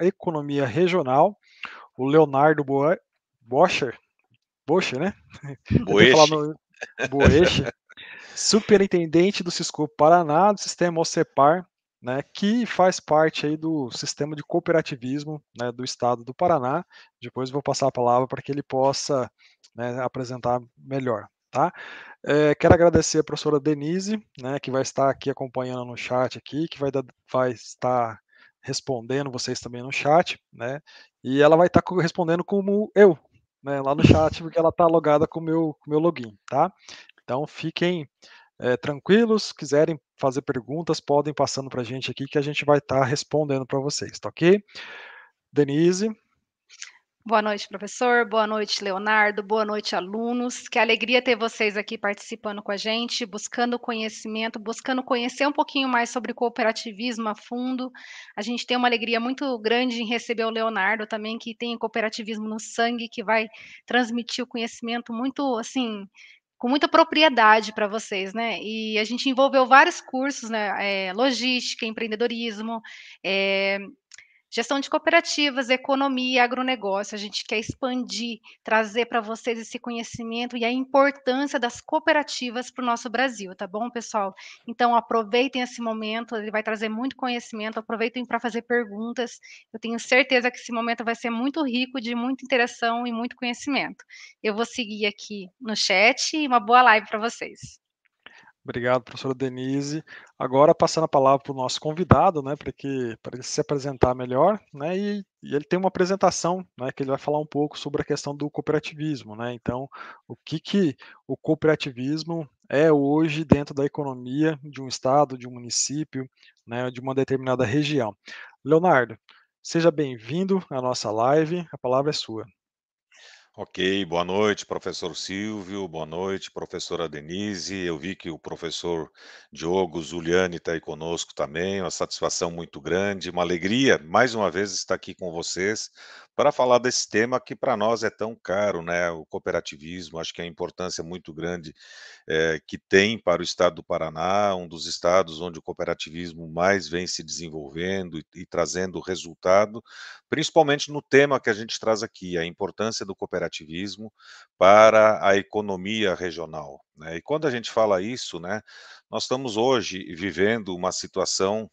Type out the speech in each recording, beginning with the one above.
Economia Regional, o Leonardo Boa, Bocher, né? Boeche. superintendente do Cisco Paraná, do sistema OCEPAR, né, que faz parte aí do sistema de cooperativismo né, do Estado do Paraná. Depois vou passar a palavra para que ele possa né, apresentar melhor. Tá? É, quero agradecer a professora Denise, né, que vai estar aqui acompanhando no chat aqui, que vai, vai estar respondendo vocês também no chat, né? E ela vai estar tá respondendo como eu, né, lá no chat, porque ela está logada com meu, o meu login, tá? Então fiquem é, tranquilos, quiserem fazer perguntas, podem passando para a gente aqui que a gente vai estar tá respondendo para vocês, tá ok? Denise, Boa noite, professor. Boa noite, Leonardo. Boa noite, alunos. Que alegria ter vocês aqui participando com a gente, buscando conhecimento, buscando conhecer um pouquinho mais sobre cooperativismo a fundo. A gente tem uma alegria muito grande em receber o Leonardo também, que tem cooperativismo no sangue, que vai transmitir o conhecimento muito, assim, com muita propriedade para vocês, né? E a gente envolveu vários cursos, né? É, logística, empreendedorismo, é, Gestão de cooperativas, economia, agronegócio. A gente quer expandir, trazer para vocês esse conhecimento e a importância das cooperativas para o nosso Brasil, tá bom, pessoal? Então, aproveitem esse momento, ele vai trazer muito conhecimento. Aproveitem para fazer perguntas. Eu tenho certeza que esse momento vai ser muito rico, de muita interação e muito conhecimento. Eu vou seguir aqui no chat e uma boa live para vocês. Obrigado, professora Denise. Agora, passando a palavra para o nosso convidado, né, para que para ele se apresentar melhor, né, e, e, ele tem uma apresentação, né, que ele vai falar um pouco sobre a questão do cooperativismo, né. Então, o que que o cooperativismo é hoje dentro da economia de um estado, de um município, né, de uma determinada região. Leonardo, seja bem-vindo à nossa live. A palavra é sua. Ok, boa noite, professor Silvio, boa noite, professora Denise. Eu vi que o professor Diogo Zuliani está aí conosco também, uma satisfação muito grande, uma alegria, mais uma vez, estar aqui com vocês para falar desse tema que para nós é tão caro, né? O cooperativismo, acho que é a importância muito grande é, que tem para o estado do Paraná, um dos estados onde o cooperativismo mais vem se desenvolvendo e, e trazendo resultado, principalmente no tema que a gente traz aqui, a importância do cooperativismo cooperativismo para a economia regional. Né? E quando a gente fala isso, né, nós estamos hoje vivendo uma situação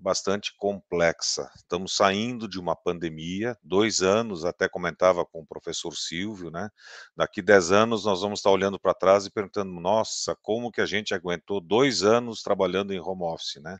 bastante complexa. Estamos saindo de uma pandemia, dois anos, até comentava com o professor Silvio, né? Daqui dez anos nós vamos estar olhando para trás e perguntando: nossa, como que a gente aguentou dois anos trabalhando em home office, né?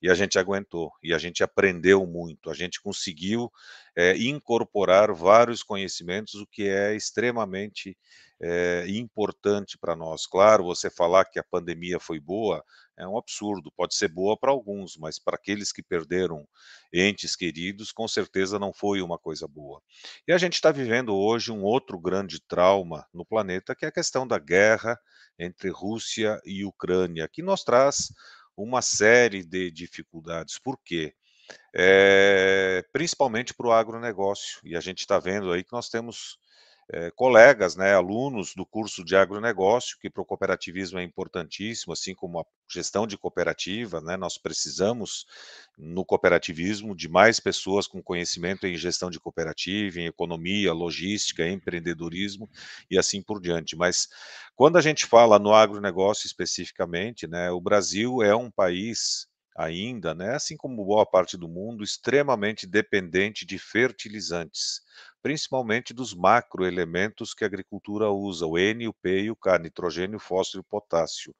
e a gente aguentou, e a gente aprendeu muito, a gente conseguiu é, incorporar vários conhecimentos, o que é extremamente é, importante para nós. Claro, você falar que a pandemia foi boa é um absurdo, pode ser boa para alguns, mas para aqueles que perderam entes queridos, com certeza não foi uma coisa boa. E a gente está vivendo hoje um outro grande trauma no planeta, que é a questão da guerra entre Rússia e Ucrânia, que nos traz uma série de dificuldades. Por quê? É, principalmente para o agronegócio. E a gente está vendo aí que nós temos é, colegas, né, alunos do curso de agronegócio, que para o cooperativismo é importantíssimo, assim como a gestão de cooperativa, né, nós precisamos no cooperativismo de mais pessoas com conhecimento em gestão de cooperativa, em economia, logística, empreendedorismo e assim por diante. Mas quando a gente fala no agronegócio especificamente, né, o Brasil é um país ainda, né, assim como boa parte do mundo, extremamente dependente de fertilizantes principalmente dos macroelementos que a agricultura usa, o N, o P e o K, nitrogênio, fósforo e potássio.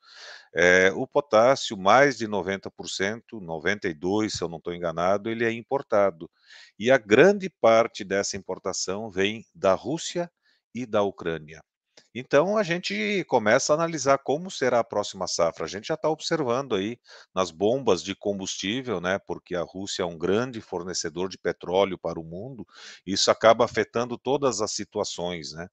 É, o potássio, mais de 90%, 92% se eu não estou enganado, ele é importado. E a grande parte dessa importação vem da Rússia e da Ucrânia. Então a gente começa a analisar como será a próxima safra. A gente já está observando aí nas bombas de combustível, né? Porque a Rússia é um grande fornecedor de petróleo para o mundo. Isso acaba afetando todas as situações, né?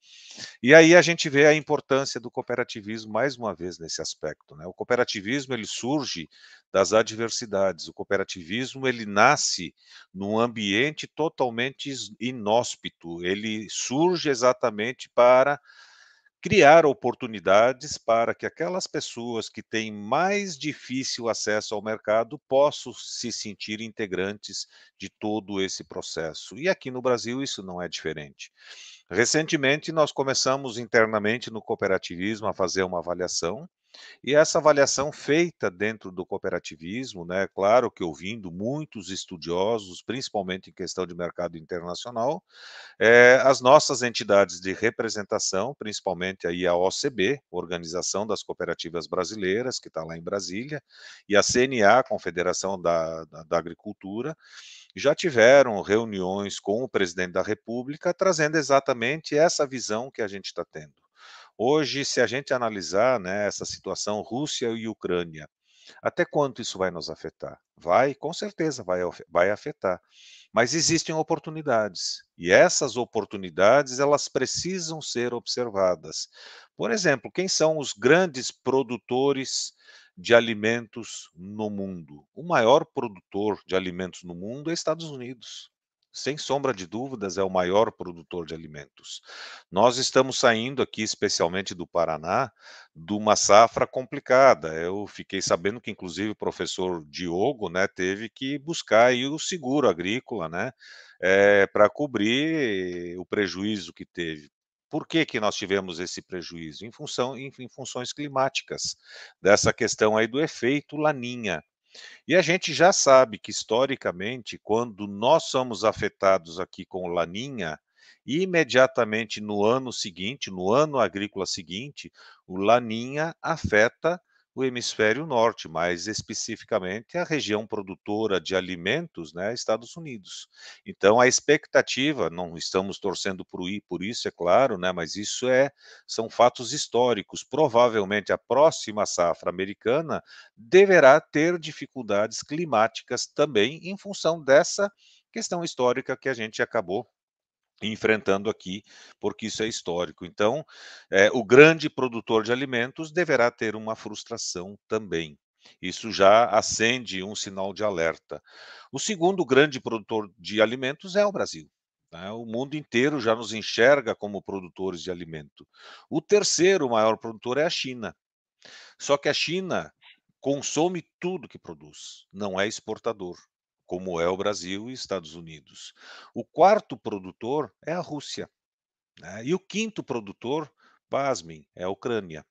E aí a gente vê a importância do cooperativismo mais uma vez nesse aspecto, né? O cooperativismo ele surge das adversidades. O cooperativismo ele nasce num ambiente totalmente inóspito. Ele surge exatamente para criar oportunidades para que aquelas pessoas que têm mais difícil acesso ao mercado possam se sentir integrantes de todo esse processo. E aqui no Brasil isso não é diferente. Recentemente, nós começamos internamente no cooperativismo a fazer uma avaliação e essa avaliação feita dentro do cooperativismo, né, claro que ouvindo muitos estudiosos, principalmente em questão de mercado internacional, é, as nossas entidades de representação, principalmente aí a OCB, Organização das Cooperativas Brasileiras, que está lá em Brasília, e a CNA, Confederação da, da, da Agricultura, já tiveram reuniões com o presidente da República, trazendo exatamente essa visão que a gente está tendo. Hoje, se a gente analisar né, essa situação Rússia e Ucrânia, até quanto isso vai nos afetar? Vai, com certeza, vai, vai afetar. Mas existem oportunidades e essas oportunidades elas precisam ser observadas. Por exemplo, quem são os grandes produtores de alimentos no mundo? O maior produtor de alimentos no mundo é Estados Unidos sem sombra de dúvidas, é o maior produtor de alimentos. Nós estamos saindo aqui, especialmente do Paraná, de uma safra complicada. Eu fiquei sabendo que, inclusive, o professor Diogo né, teve que buscar aí o seguro agrícola né, é, eh, para cobrir o prejuízo que teve. Por que, que nós tivemos esse prejuízo? Em, função, em, em funções climáticas, dessa questão aí do efeito laninha. E a gente já sabe que, historicamente, quando nós somos afetados aqui com laninha, imediatamente no ano seguinte, no ano agrícola seguinte, o laninha afeta o hemisfério norte, mais especificamente a região produtora de alimentos, né, Estados Unidos. Então a expectativa, não estamos torcendo por, ir por isso, é claro, né, mas isso é são fatos históricos. Provavelmente a próxima safra americana deverá ter dificuldades climáticas também em função dessa questão histórica que a gente acabou enfrentando aqui, porque isso é histórico. Então, é, o grande produtor de alimentos deverá ter uma frustração também. Isso já acende um sinal de alerta. O segundo grande produtor de alimentos é o Brasil. Né? O mundo inteiro já nos enxerga como produtores de alimento. O terceiro maior produtor é a China. Só que a China consome tudo que produz, não é exportador como é o Brasil e Estados Unidos. O quarto produtor é a Rússia. Né? E o quinto produtor, pasmem, é a Ucrânia.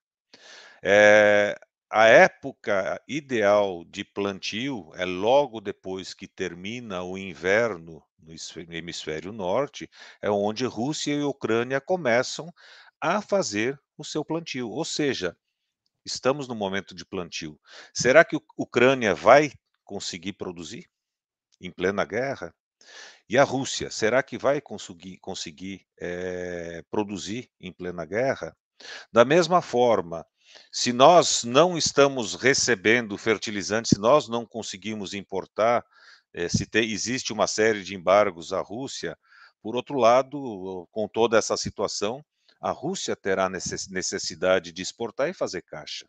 É, a época ideal de plantio é logo depois que termina o inverno no hemisfério norte, é onde Rússia e Ucrânia começam a fazer o seu plantio. Ou seja, estamos no momento de plantio. Será que a Ucrânia vai conseguir produzir? em plena guerra. E a Rússia, será que vai conseguir, conseguir eh, é, produzir em plena guerra? Da mesma forma, se nós não estamos recebendo fertilizantes, se nós não conseguimos importar, é, se te, existe uma série de embargos à Rússia, por outro lado, com toda essa situação, a Rússia terá necessidade de exportar e fazer caixa.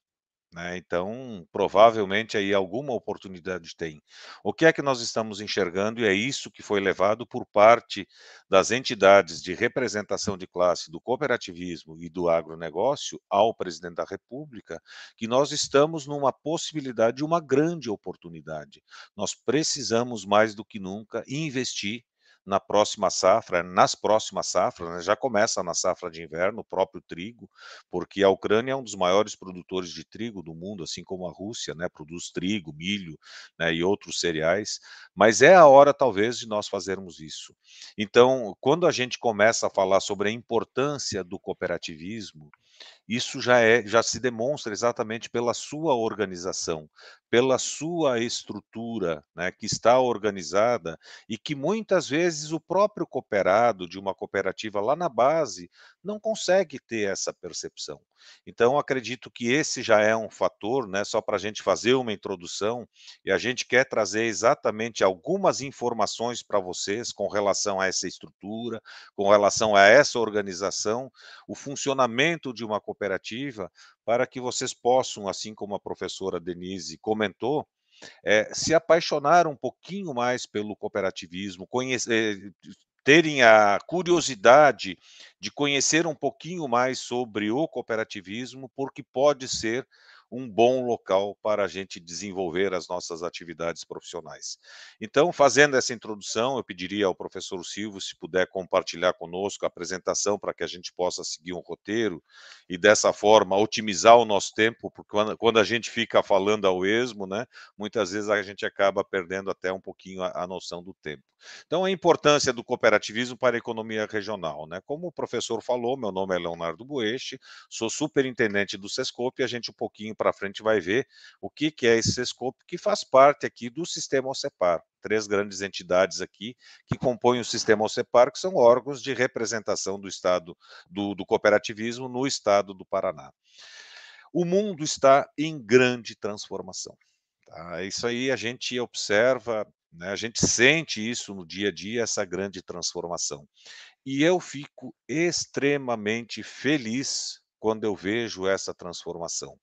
Né? Então, provavelmente aí alguma oportunidade tem. O que é que nós estamos enxergando, e é isso que foi levado por parte das entidades de representação de classe do cooperativismo e do agronegócio ao presidente da República, que nós estamos numa possibilidade, uma grande oportunidade. Nós precisamos, mais do que nunca, investir na próxima safra, nas próximas safras, né? já começa na safra de inverno, o próprio trigo, porque a Ucrânia é um dos maiores produtores de trigo do mundo, assim como a Rússia, né? Produz trigo, milho né? e outros cereais, mas é a hora, talvez, de nós fazermos isso. Então, quando a gente começa a falar sobre a importância do cooperativismo, isso já é, já se demonstra exatamente pela sua organização, pela sua estrutura, né, que está organizada e que muitas vezes o próprio cooperado de uma cooperativa lá na base não consegue ter essa percepção. Então, acredito que esse já é um fator, né, só para a gente fazer uma introdução, e a gente quer trazer exatamente algumas informações para vocês com relação a essa estrutura, com relação a essa organização, o funcionamento de de uma cooperativa para que vocês possam, assim como a professora Denise comentou, é, se apaixonar um pouquinho mais pelo cooperativismo, conhecer, eh, terem a curiosidade de conhecer um pouquinho mais sobre o cooperativismo, porque pode ser um bom local para a gente desenvolver as nossas atividades profissionais. Então, fazendo essa introdução, eu pediria ao professor Silvio se puder compartilhar conosco a apresentação para que a gente possa seguir um roteiro e dessa forma otimizar o nosso tempo, porque quando, a gente fica falando ao esmo, né, muitas vezes a gente acaba perdendo até um pouquinho a, noção do tempo. Então, a importância do cooperativismo para a economia regional, né? Como o professor falou, meu nome é Leonardo Bueche, sou superintendente do Sescope e a gente um pouquinho para frente vai ver o que, que é esse escopo que faz parte aqui do sistema OCEPAR. Três grandes entidades aqui que compõem o sistema OCEPAR, que são órgãos de representação do Estado, do, do cooperativismo no Estado do Paraná. O mundo está em grande transformação. Tá? É isso aí a gente observa, né? a gente sente isso no dia a dia, essa grande transformação. E eu fico extremamente feliz quando eu vejo essa transformação.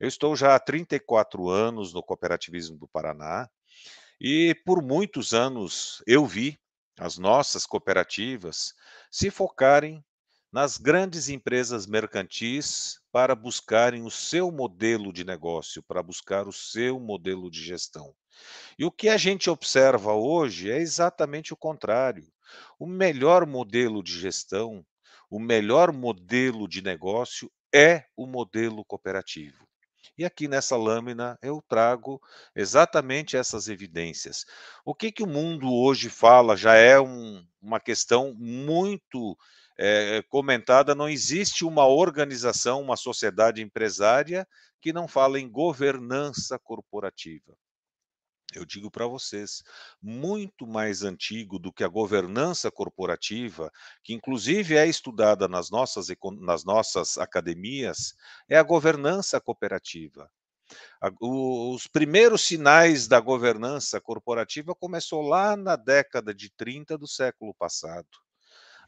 Eu estou já há 34 anos no cooperativismo do Paraná e por muitos anos eu vi as nossas cooperativas se focarem nas grandes empresas mercantis para buscarem o seu modelo de negócio, para buscar o seu modelo de gestão. E o que a gente observa hoje é exatamente o contrário. O melhor modelo de gestão, o melhor modelo de negócio é o modelo cooperativo. E aqui nessa lâmina eu trago exatamente essas evidências. O que, que o mundo hoje fala já é um, uma questão muito é, comentada. Não existe uma organização, uma sociedade empresária que não fala em governança corporativa eu digo para vocês, muito mais antigo do que a governança corporativa, que inclusive é estudada nas nossas, nas nossas academias, é a governança cooperativa. os primeiros sinais da governança corporativa começou lá na década de 30 do século passado.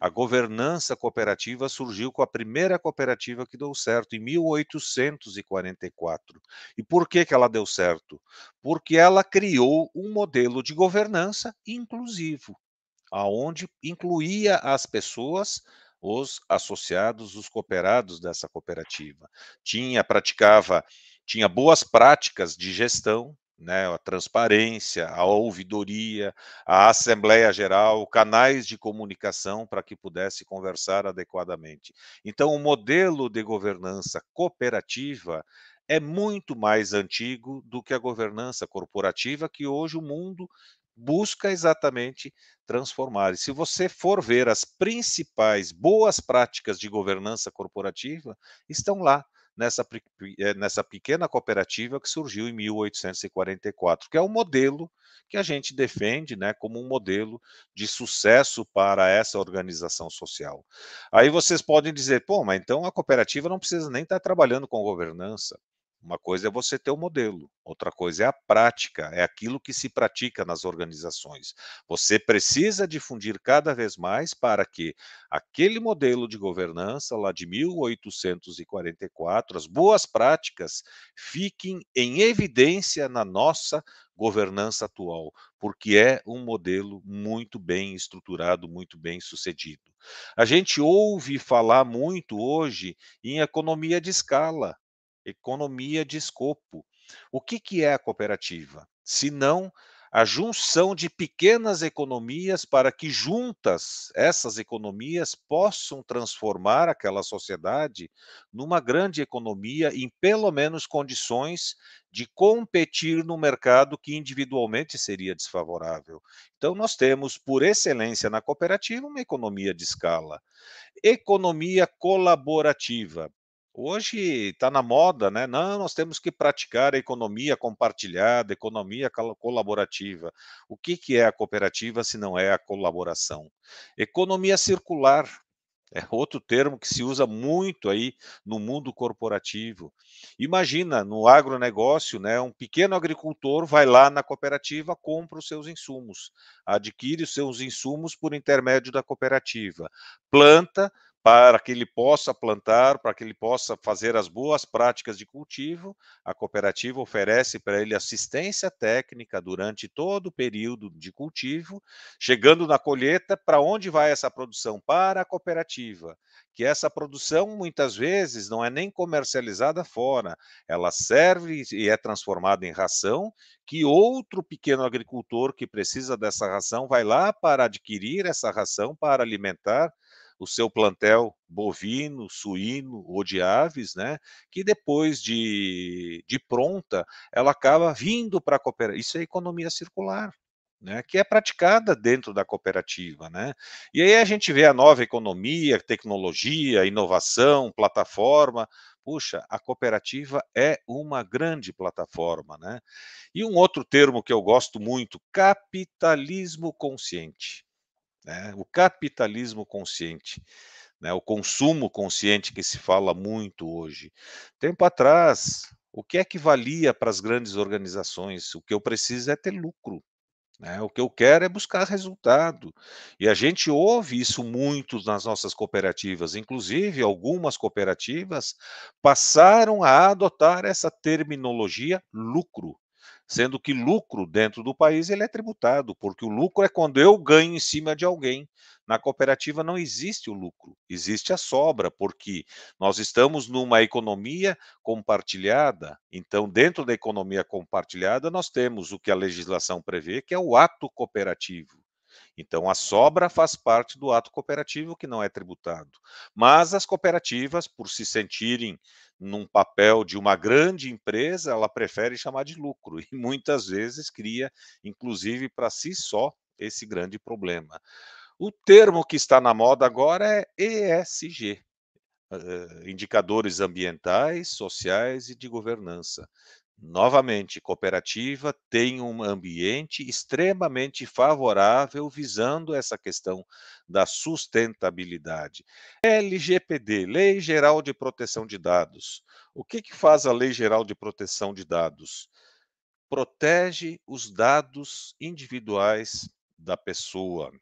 A governança cooperativa surgiu com a primeira cooperativa que deu certo, em 1844. E por que, que ela deu certo? Porque ela criou um modelo de governança inclusivo, aonde incluía as pessoas os associados, os cooperados dessa cooperativa. Tinha, praticava, tinha boas práticas de gestão, né, a transparência, a ouvidoria, a Assembleia Geral, canais de comunicação para que pudesse conversar adequadamente. Então, o modelo de governança cooperativa é muito mais antigo do que a governança corporativa que hoje o mundo busca exatamente transformar. E se você for ver as principais boas práticas de governança corporativa, estão lá nessa, eh, nessa pequena cooperativa que surgiu em 1844, que é o um modelo que a gente defende né, como um modelo de sucesso para essa organização social. Aí vocês podem dizer, pô, mas então a cooperativa não precisa nem estar tá trabalhando com governança. Uma coisa é você ter o um modelo, outra coisa é a prática, é aquilo que se pratica nas organizações. Você precisa difundir cada vez mais para que aquele modelo de governança lá de 1844, as boas práticas, fiquem em evidência na nossa governança atual, porque é um modelo muito bem estruturado, muito bem sucedido. A gente ouve falar muito hoje em economia de escala economia de escopo. O que, que é a cooperativa? Se não a junção de pequenas economias para que juntas essas economias possam transformar aquela sociedade numa grande economia em pelo menos condições de competir no mercado que individualmente seria desfavorável. Então nós temos por excelência na cooperativa uma economia de escala, economia colaborativa. Hoje está na moda, né? Não, nós temos que praticar a economia compartilhada, economia colaborativa. O que, que é a cooperativa se não é a colaboração? Economia circular é outro termo que se usa muito aí no mundo corporativo. Imagina, no agronegócio, né, um pequeno agricultor vai lá na cooperativa, compra os seus insumos, adquire os seus insumos por intermédio da cooperativa, planta, para que ele possa plantar, para que ele possa fazer as boas práticas de cultivo, a cooperativa oferece para ele assistência técnica durante todo o período de cultivo, chegando na colheita, para onde vai essa produção? Para a cooperativa, que essa produção muitas vezes não é nem comercializada fora, ela serve e é transformada em ração, que outro pequeno agricultor que precisa dessa ração vai lá para adquirir essa ração para alimentar o seu plantel bovino, suíno ou de aves, né, que depois de, de pronta, ela acaba vindo para a cooperativa. Isso é economia circular. Né, que é praticada dentro da cooperativa. Né? E aí a gente vê a nova economia, tecnologia, inovação, plataforma. Puxa, a cooperativa é uma grande plataforma. Né? E um outro termo que eu gosto muito: capitalismo consciente. Né? O capitalismo consciente, né? o consumo consciente que se fala muito hoje. Tempo atrás, o que é que valia para as grandes organizações? O que eu preciso é ter lucro. Né? O que eu quero é buscar resultado. E a gente ouve isso muito nas nossas cooperativas. Inclusive, algumas cooperativas passaram a adotar essa terminologia lucro sendo que lucro dentro do país ele é tributado, porque o lucro é quando eu ganho em cima de alguém. Na cooperativa não existe o lucro, existe a sobra, porque nós estamos numa economia compartilhada. Então, dentro da economia compartilhada, nós temos o que a legislação prevê, que é o ato cooperativo. Então, a sobra faz parte do ato cooperativo que não é tributado. Mas as cooperativas, por se sentirem num papel de uma grande empresa, ela prefere chamar de lucro e muitas vezes cria, inclusive para si só, esse grande problema. O termo que está na moda agora é ESG, eh, eh, indicadores ambientais, sociais e de governança. Novamente, cooperativa tem um ambiente extremamente favorável visando essa questão da sustentabilidade. LGPD, Lei Geral de Proteção de Dados. O que, que faz a Lei Geral de Proteção de Dados? Protege os dados individuais da pessoa.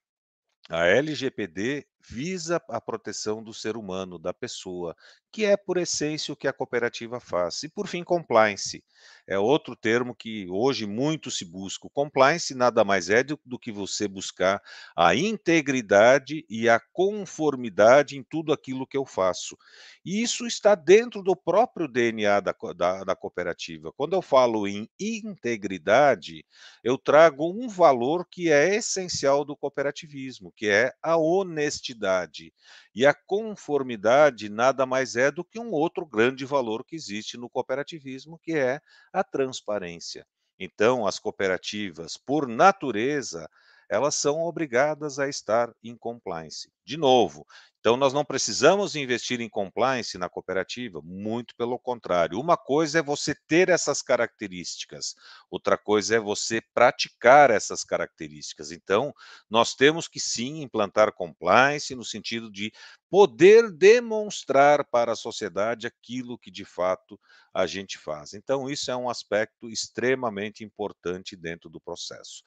A LGPD visa a proteção do ser humano, da pessoa, que é por essência o que a cooperativa faz. E por fim, compliance. É outro termo que hoje muito se busca. O compliance nada mais é do, que você buscar a integridade e a conformidade em tudo aquilo que eu faço. E isso está dentro do próprio DNA da, da, da cooperativa. Quando eu falo em integridade, eu trago um valor que é essencial do cooperativismo, que é a honestidade identidade. E a conformidade nada mais é do que um outro grande valor que existe no cooperativismo, que é a transparência. Então, as cooperativas, por natureza, elas são obrigadas a estar em compliance. De novo, então, nós não precisamos investir em compliance na cooperativa, muito pelo contrário. Uma coisa é você ter essas características, outra coisa é você praticar essas características. Então, nós temos que sim implantar compliance no sentido de poder demonstrar para a sociedade aquilo que de fato a gente faz. Então, isso é um aspecto extremamente importante dentro do processo.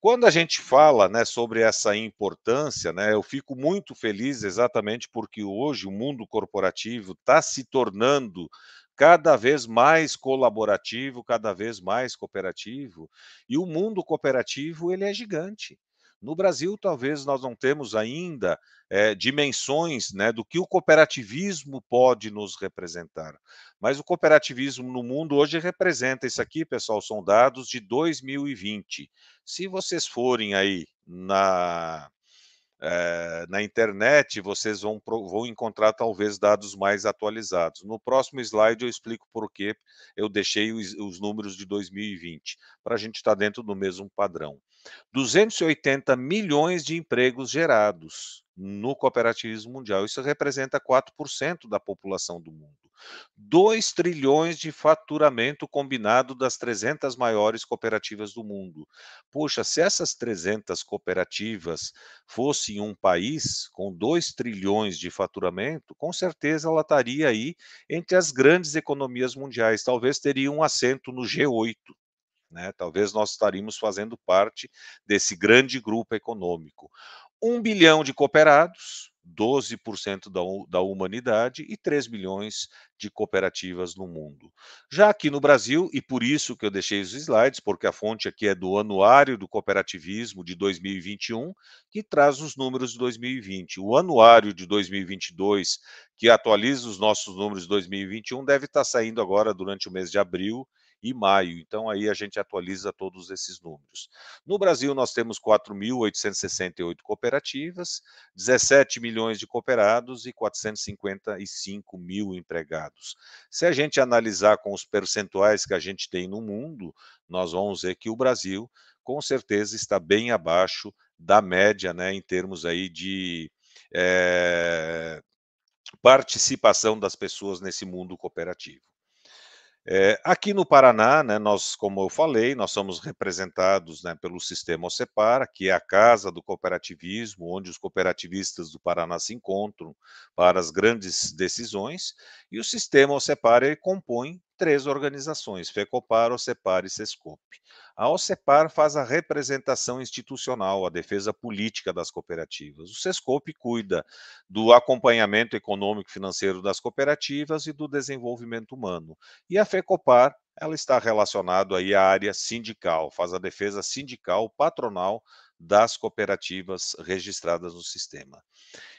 Quando a gente fala né, sobre essa importância, né, eu fico muito feliz exatamente porque hoje o mundo corporativo está se tornando cada vez mais colaborativo, cada vez mais cooperativo, e o mundo cooperativo ele é gigante. No Brasil, talvez nós não temos ainda é, dimensões né, do que o cooperativismo pode nos representar. Mas o cooperativismo no mundo hoje representa isso aqui, pessoal, são dados de 2020. Se vocês forem aí na é, na internet, vocês vão, vão encontrar talvez dados mais atualizados. No próximo slide eu explico por que eu deixei os, os números de 2020, para a gente estar tá dentro do mesmo padrão. 280 milhões de empregos gerados no cooperativismo mundial. Isso representa 4% da população do mundo. 2 trilhões de faturamento combinado das 300 maiores cooperativas do mundo. Poxa, se essas 300 cooperativas fossem um país com 2 trilhões de faturamento, com certeza ela estaria aí entre as grandes economias mundiais, talvez teria um assento no G8. Né? Talvez nós estaríamos fazendo parte desse grande grupo econômico. Um bilhão de cooperados, 12% da, da humanidade e 3 milhões de cooperativas no mundo. Já aqui no Brasil, e por isso que eu deixei os slides, porque a fonte aqui é do Anuário do Cooperativismo de 2021, que traz os números de 2020. O Anuário de 2022, que atualiza os nossos números de 2021, deve estar saindo agora durante o mês de abril e maio. Então, aí a gente atualiza todos esses números. No Brasil, nós temos 4.868 cooperativas, 17 milhões de cooperados e 455 mil empregados. Se a gente analisar com os percentuais que a gente tem no mundo, nós vamos ver que o Brasil, com certeza, está bem abaixo da média, né, em termos aí de. É participação das pessoas nesse mundo cooperativo. É, aqui no Paraná, né, nós, como eu falei, nós somos representados né, pelo sistema Osepara, que é a casa do cooperativismo, onde os cooperativistas do Paraná se encontram para as grandes decisões, e o sistema Osepara compõe três organizações, FECOPAR, OCEPAR e SESCOP. A Alcepar faz a representação institucional, a defesa política das cooperativas. O Sescope cuida do acompanhamento econômico e financeiro das cooperativas e do desenvolvimento humano. E a FECOPAR, ela está relacionada aí à área sindical, faz a defesa sindical, patronal das cooperativas registradas no sistema.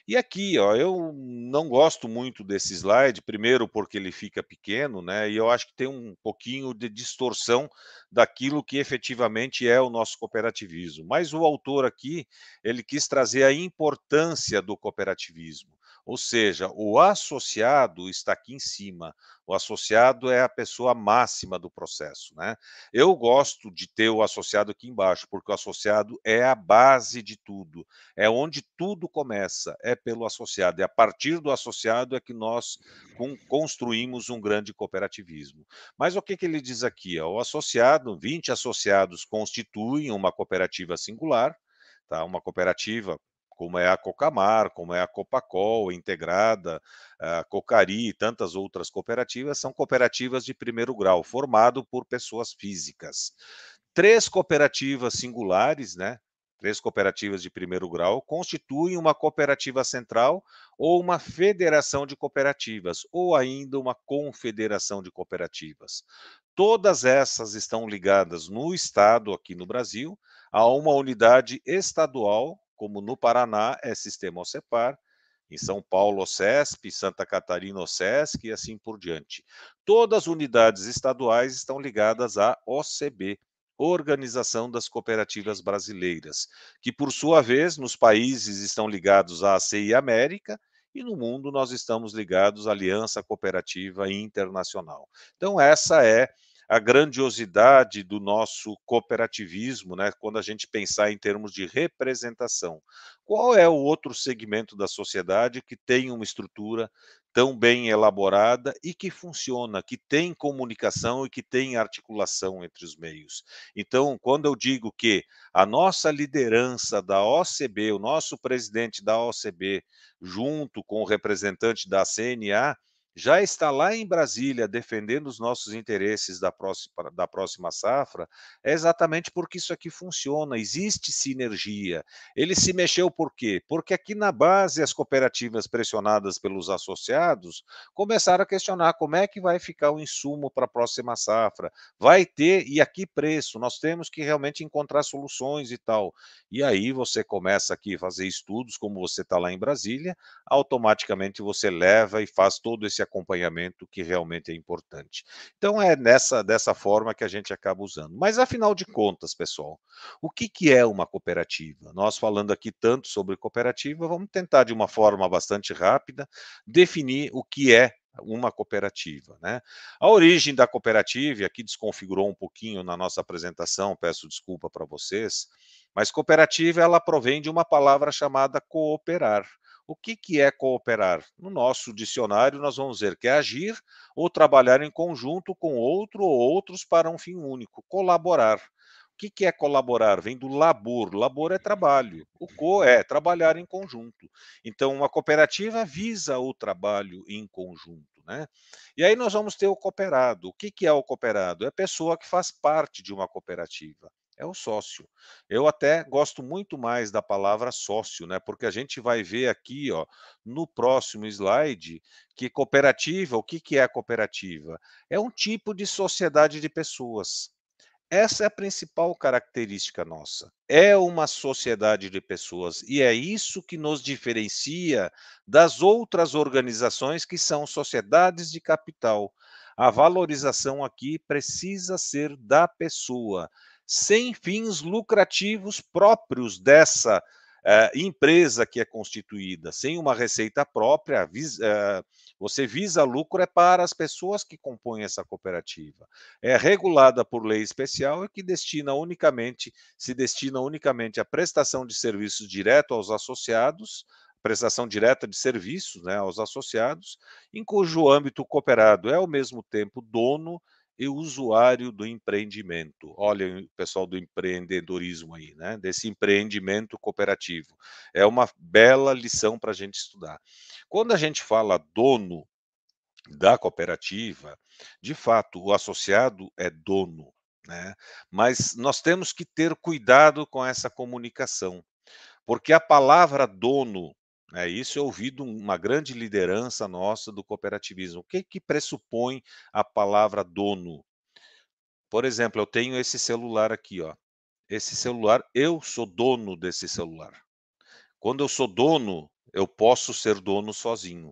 E aqui, ó, eu não gosto muito desse slide, primeiro porque ele fica pequeno, né? E eu acho que tem um pouquinho de distorção daquilo que efetivamente é o nosso cooperativismo. Mas o autor aqui, ele quis trazer a importância do cooperativismo. Ou seja, o associado está aqui em cima. O associado é a pessoa máxima do processo, né? Eu gosto de ter o associado aqui embaixo, porque o associado é a base de tudo, é onde tudo começa, é pelo associado. E a partir do associado é que nós construímos um grande cooperativismo. Mas o que, que ele diz aqui? O associado, 20 associados constituem uma cooperativa singular, tá? uma cooperativa como é a Cocamar, como é a Copacol, Integrada, a Cocari e tantas outras cooperativas, são cooperativas de primeiro grau, formado por pessoas físicas. Três cooperativas singulares, né? Três cooperativas de primeiro grau constituem uma cooperativa central ou uma federação de cooperativas, ou ainda uma confederação de cooperativas. Todas essas estão ligadas no Estado, aqui no Brasil, a uma unidade estadual como no Paraná é Sistema OCEPAR, em São Paulo, OSESP, Santa Catarina, OSESC e assim por diante. Todas as unidades estaduais estão ligadas à OCB, Organização das Cooperativas Brasileiras, que, por sua vez, nos países estão ligados à ACI América e no mundo nós estamos ligados à Aliança Cooperativa Internacional. Então, essa é a grandiosidade do nosso cooperativismo, né, quando a gente pensar em termos de representação. Qual é o outro segmento da sociedade que tem uma estrutura tão bem elaborada e que funciona, que tem comunicação e que tem articulação entre os meios. Então, quando eu digo que a nossa liderança da OCB, o nosso presidente da OCB, junto com o representante da CNA, já está lá em Brasília defendendo os nossos interesses da próxima, da próxima safra, é exatamente porque isso aqui funciona, existe sinergia. Ele se mexeu por quê? Porque aqui na base as cooperativas pressionadas pelos associados começaram a questionar como é que vai ficar o insumo para a próxima safra, vai ter e aqui preço, nós temos que realmente encontrar soluções e tal. E aí você começa aqui a fazer estudos, como você está lá em Brasília, automaticamente você leva e faz todo esse acompanhamento que realmente é importante. Então é nessa dessa forma que a gente acaba usando. Mas afinal de contas, pessoal, o que, que é uma cooperativa? Nós falando aqui tanto sobre cooperativa, vamos tentar de uma forma bastante rápida definir o que é uma cooperativa. Né? A origem da cooperativa, aqui desconfigurou um pouquinho na nossa apresentação, peço desculpa para vocês, mas cooperativa ela provém de uma palavra chamada cooperar, o que, que é cooperar? No nosso dicionário, nós vamos dizer que é agir ou trabalhar em conjunto com outro ou outros para um fim único, colaborar. O que, que é colaborar? Vem do labor. Labor é trabalho. O co é trabalhar em conjunto. Então, uma cooperativa visa o trabalho em conjunto. Né? E aí nós vamos ter o cooperado. O que, que é o cooperado? É a pessoa que faz parte de uma cooperativa é o sócio. Eu até gosto muito mais da palavra sócio, né? Porque a gente vai ver aqui, ó, no próximo slide, que cooperativa, o que, que é a cooperativa? É um tipo de sociedade de pessoas. Essa é a principal característica nossa. É uma sociedade de pessoas e é isso que nos diferencia das outras organizações que são sociedades de capital. A valorização aqui precisa ser da pessoa sem fins lucrativos próprios dessa eh, empresa que é constituída, sem uma receita própria, vis, eh, você visa lucro é para as pessoas que compõem essa cooperativa. É regulada por lei especial e que destina unicamente, se destina unicamente à prestação de serviços direto aos associados, prestação direta de serviços né, aos associados, em cujo âmbito o cooperado é ao mesmo tempo dono e o usuário do empreendimento. Olha o pessoal do empreendedorismo aí, né? Desse empreendimento cooperativo. É uma bela lição para a gente estudar. Quando a gente fala dono da cooperativa, de fato, o associado é dono, né? Mas nós temos que ter cuidado com essa comunicação, porque a palavra dono é, isso é ouvido uma grande liderança nossa do cooperativismo. O que, que pressupõe a palavra dono? Por exemplo, eu tenho esse celular aqui, ó. Esse celular, eu sou dono desse celular. Quando eu sou dono, eu posso ser dono sozinho,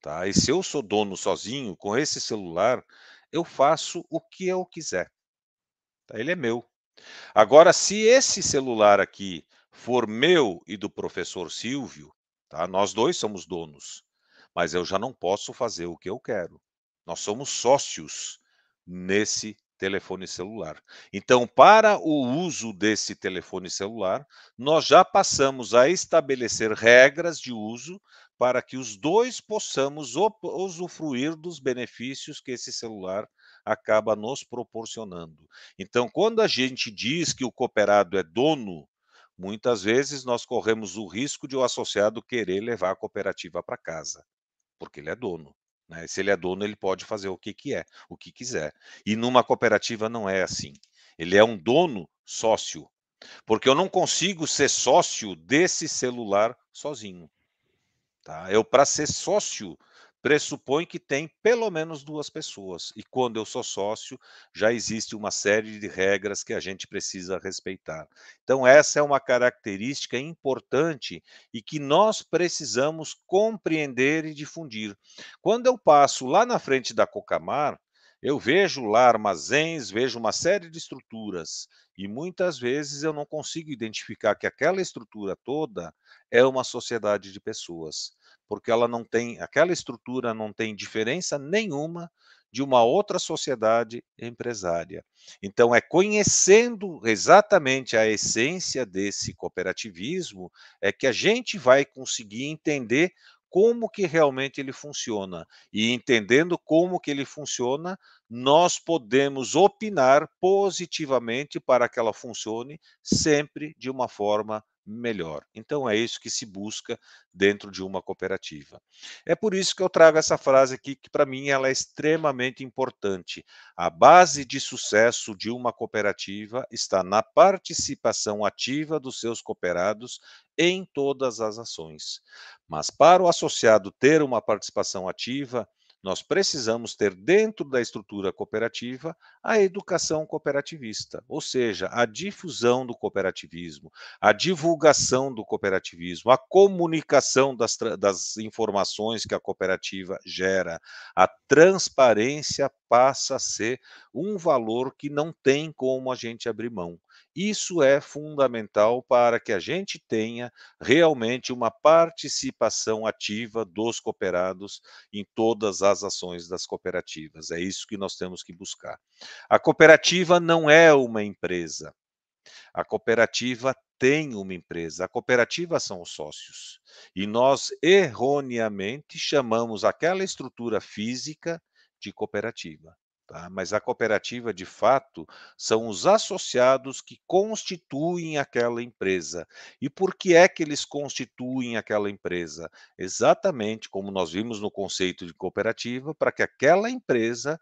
tá? E se eu sou dono sozinho com esse celular, eu faço o que eu quiser. Tá? Ele é meu. Agora, se esse celular aqui for meu e do professor Silvio, Tá? Nós dois somos donos, mas eu já não posso fazer o que eu quero. Nós somos sócios nesse telefone celular. Então, para o uso desse telefone celular, nós já passamos a estabelecer regras de uso para que os dois possamos usufruir dos benefícios que esse celular acaba nos proporcionando. Então, quando a gente diz que o cooperado é dono Muitas vezes nós corremos o risco de o associado querer levar a cooperativa para casa, porque ele é dono. Né? Se ele é dono, ele pode fazer o que, que é, o que quiser. E numa cooperativa não é assim. Ele é um dono sócio, porque eu não consigo ser sócio desse celular sozinho. Tá? Eu, para ser sócio pressupõe que tem pelo menos duas pessoas. E quando eu sou sócio, já existe uma série de regras que a gente precisa respeitar. Então, essa é uma característica importante e que nós precisamos compreender e difundir. Quando eu passo lá na frente da Cocamar, eu vejo lá armazéns, vejo uma série de estruturas e muitas vezes eu não consigo identificar que aquela estrutura toda é uma sociedade de pessoas porque ela não tem, aquela estrutura não tem diferença nenhuma de uma outra sociedade empresária. Então, é conhecendo exatamente a essência desse cooperativismo é que a gente vai conseguir entender como que realmente ele funciona. E entendendo como que ele funciona, nós podemos opinar positivamente para que ela funcione sempre de uma forma melhor. Então é isso que se busca dentro de uma cooperativa. É por isso que eu trago essa frase aqui que para mim ela é extremamente importante. A base de sucesso de uma cooperativa está na participação ativa dos seus cooperados em todas as ações. Mas para o associado ter uma participação ativa, nós precisamos ter dentro da estrutura cooperativa a educação cooperativista, ou seja, a difusão do cooperativismo, a divulgação do cooperativismo, a comunicação das, das informações que a cooperativa gera, a transparência passa a ser um valor que não tem como a gente abrir mão. Isso é fundamental para que a gente tenha realmente uma participação ativa dos cooperados em todas as ações das cooperativas. É isso que nós temos que buscar. A cooperativa não é uma empresa. A cooperativa tem uma empresa, a cooperativa são os sócios. E nós erroneamente chamamos aquela estrutura física de cooperativa. Tá? Mas a cooperativa, de fato, são os associados que constituem aquela empresa. E por que é que eles constituem aquela empresa? Exatamente como nós vimos no conceito de cooperativa, para que aquela empresa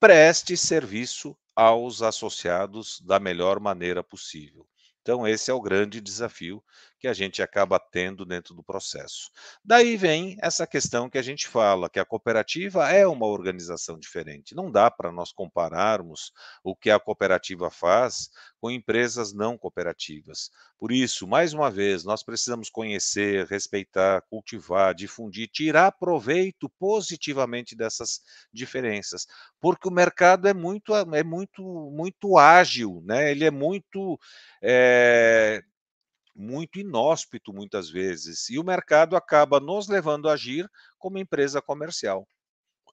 preste serviço aos associados da melhor maneira possível. Então, esse é o grande desafio que a gente acaba tendo dentro do processo. Daí vem essa questão que a gente fala, que a cooperativa é uma organização diferente. Não dá para nós compararmos o que a cooperativa faz com empresas não cooperativas. Por isso, mais uma vez, nós precisamos conhecer, respeitar, cultivar, difundir, tirar proveito positivamente dessas diferenças, porque o mercado é muito, é muito, muito ágil, né? Ele é muito é, muito inóspito muitas vezes, e o mercado acaba nos levando a agir como empresa comercial.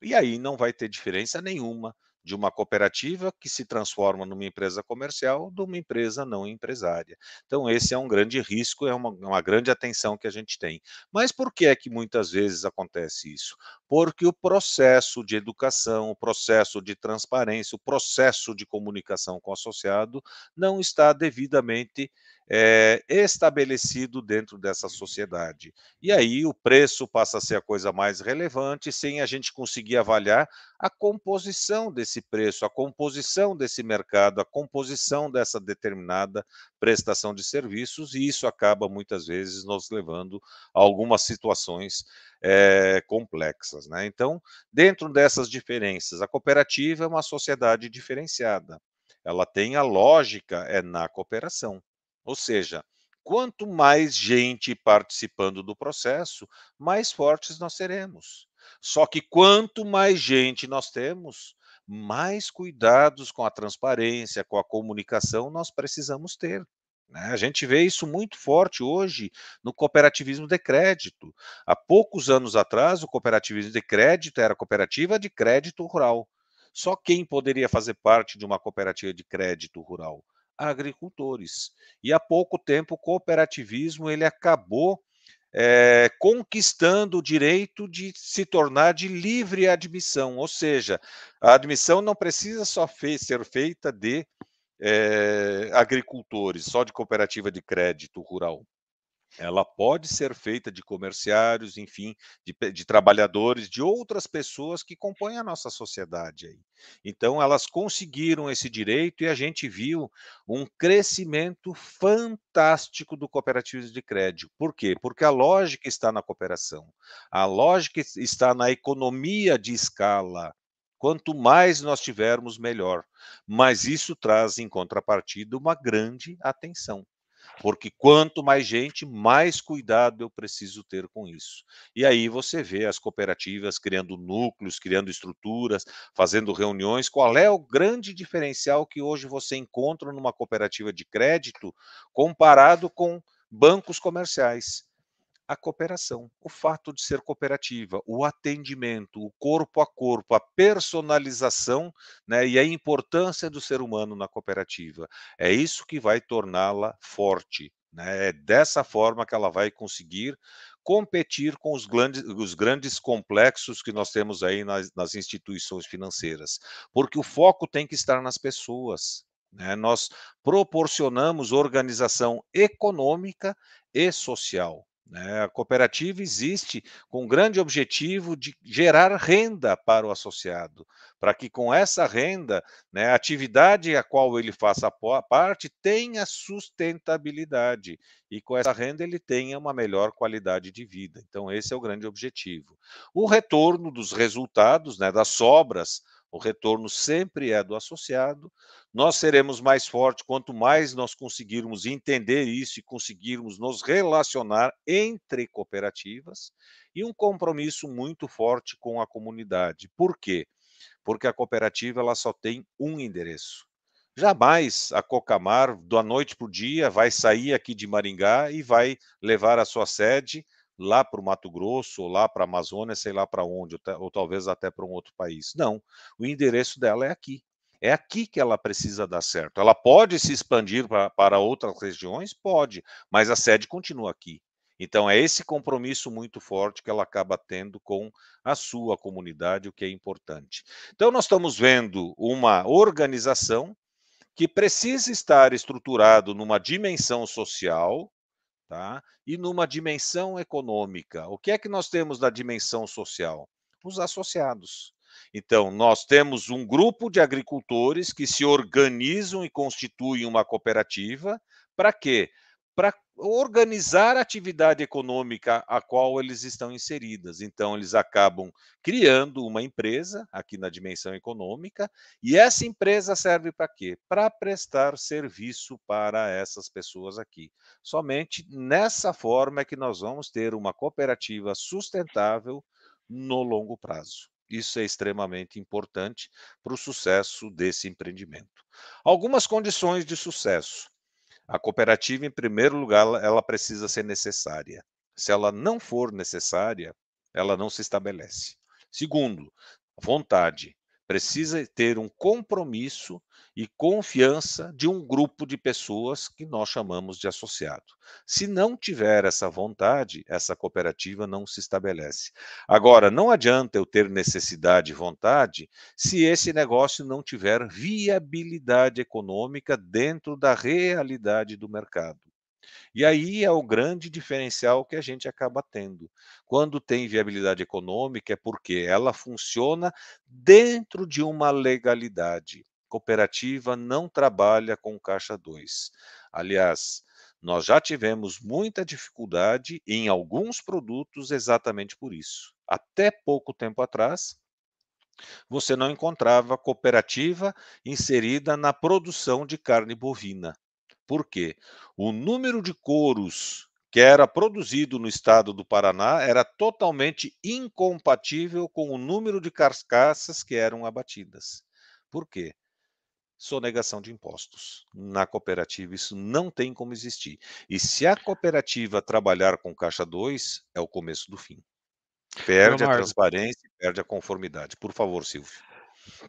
E aí não vai ter diferença nenhuma de uma cooperativa que se transforma numa empresa comercial de uma empresa não empresária. Então, esse é um grande risco, é uma, é uma, grande atenção que a gente tem. Mas por que é que muitas vezes acontece isso? Porque o processo de educação, o processo de transparência, o processo de comunicação com o associado não está devidamente é, estabelecido dentro dessa sociedade. E aí o preço passa a ser a coisa mais relevante, sem a gente conseguir avaliar a composição desse preço, a composição desse mercado, a composição dessa determinada prestação de serviços, e isso acaba muitas vezes nos levando a algumas situações é, complexas. Né? Então, dentro dessas diferenças, a cooperativa é uma sociedade diferenciada. Ela tem a lógica é na cooperação. Ou seja, quanto mais gente participando do processo, mais fortes nós seremos. Só que quanto mais gente nós temos, mais cuidados com a transparência, com a comunicação nós precisamos ter. Né? A gente vê isso muito forte hoje no cooperativismo de crédito. Há poucos anos atrás, o cooperativismo de crédito era cooperativa de crédito rural. Só quem poderia fazer parte de uma cooperativa de crédito rural? agricultores. E há pouco tempo o cooperativismo ele acabou é, conquistando o direito de se tornar de livre admissão, ou seja, a admissão não precisa só ser feita de é, agricultores, só de cooperativa de crédito rural. Ela pode ser feita de comerciários, enfim, de, de, trabalhadores, de outras pessoas que compõem a nossa sociedade. Aí. Então, elas conseguiram esse direito e a gente viu um crescimento fantástico do cooperativismo de crédito. Por quê? Porque a lógica está na cooperação, a lógica está na economia de escala. Quanto mais nós tivermos, melhor. Mas isso traz, em contrapartida, uma grande atenção porque quanto mais gente, mais cuidado eu preciso ter com isso. E aí você vê as cooperativas criando núcleos, criando estruturas, fazendo reuniões. Qual é o grande diferencial que hoje você encontra numa cooperativa de crédito comparado com bancos comerciais? a cooperação. O fato de ser cooperativa, o atendimento, o corpo a corpo, a personalização né, e a importância do ser humano na cooperativa. É isso que vai torná-la forte. Né? É dessa forma que ela vai conseguir competir com os grandes, os grandes complexos que nós temos aí nas, nas instituições financeiras. Porque o foco tem que estar nas pessoas. Né? Nós proporcionamos organização econômica e social. Né? A cooperativa existe com o grande objetivo de gerar renda para o associado, para que com essa renda, né, a atividade a qual ele faça parte tenha sustentabilidade e com essa renda ele tenha uma melhor qualidade de vida. Então, esse é o grande objetivo. O retorno dos resultados, né, das sobras, o retorno sempre é do associado, nós seremos mais fortes quanto mais nós conseguirmos entender isso e conseguirmos nos relacionar entre cooperativas e um compromisso muito forte com a comunidade. Por quê? Porque a cooperativa ela só tem um endereço. Jamais a Cocamar, da noite para o dia, vai sair aqui de Maringá e vai levar a sua sede lá para o Mato Grosso, ou lá para a Amazônia, sei lá para onde, ou, ou talvez até para um outro país. Não, o endereço dela é aqui. É aqui que ela precisa dar certo. Ela pode se expandir pra, para outras regiões? Pode, mas a sede continua aqui. Então, é esse compromisso muito forte que ela acaba tendo com a sua comunidade, o que é importante. Então, nós estamos vendo uma organização que precisa estar estruturado numa dimensão social tá? e numa dimensão econômica. O que é que nós temos da dimensão social? Os associados. Então, nós temos um grupo de agricultores que se organizam e constituem uma cooperativa. Para quê? Para organizar a atividade econômica a qual eles estão inseridas. Então, eles acabam criando uma empresa, aqui na dimensão econômica, e essa empresa serve para quê? Para prestar serviço para essas pessoas aqui. Somente nessa forma é que nós vamos ter uma cooperativa sustentável no longo prazo. Isso é extremamente importante para o sucesso desse empreendimento. Algumas condições de sucesso. A cooperativa, em primeiro lugar, ela precisa ser necessária. Se ela não for necessária, ela não se estabelece. Segundo, vontade. Precisa ter um compromisso e confiança de um grupo de pessoas que nós chamamos de associado. Se não tiver essa vontade, essa cooperativa não se estabelece. Agora, não adianta eu ter necessidade e vontade se esse negócio não tiver viabilidade econômica dentro da realidade do mercado. E aí é o grande diferencial que a gente acaba tendo. Quando tem viabilidade econômica, é porque ela funciona dentro de uma legalidade. Cooperativa não trabalha com caixa 2. Aliás, nós já tivemos muita dificuldade em alguns produtos exatamente por isso. Até pouco tempo atrás, você não encontrava cooperativa inserida na produção de carne bovina porque o número de couros que era produzido no estado do Paraná era totalmente incompatível com o número de carcaças que eram abatidas. Por quê? Sonegação de impostos. Na cooperativa, isso não tem como existir. E se a cooperativa trabalhar com Caixa 2, é o começo do fim. Perde Leonardo, a transparência, perde a conformidade. Por favor, Silvio.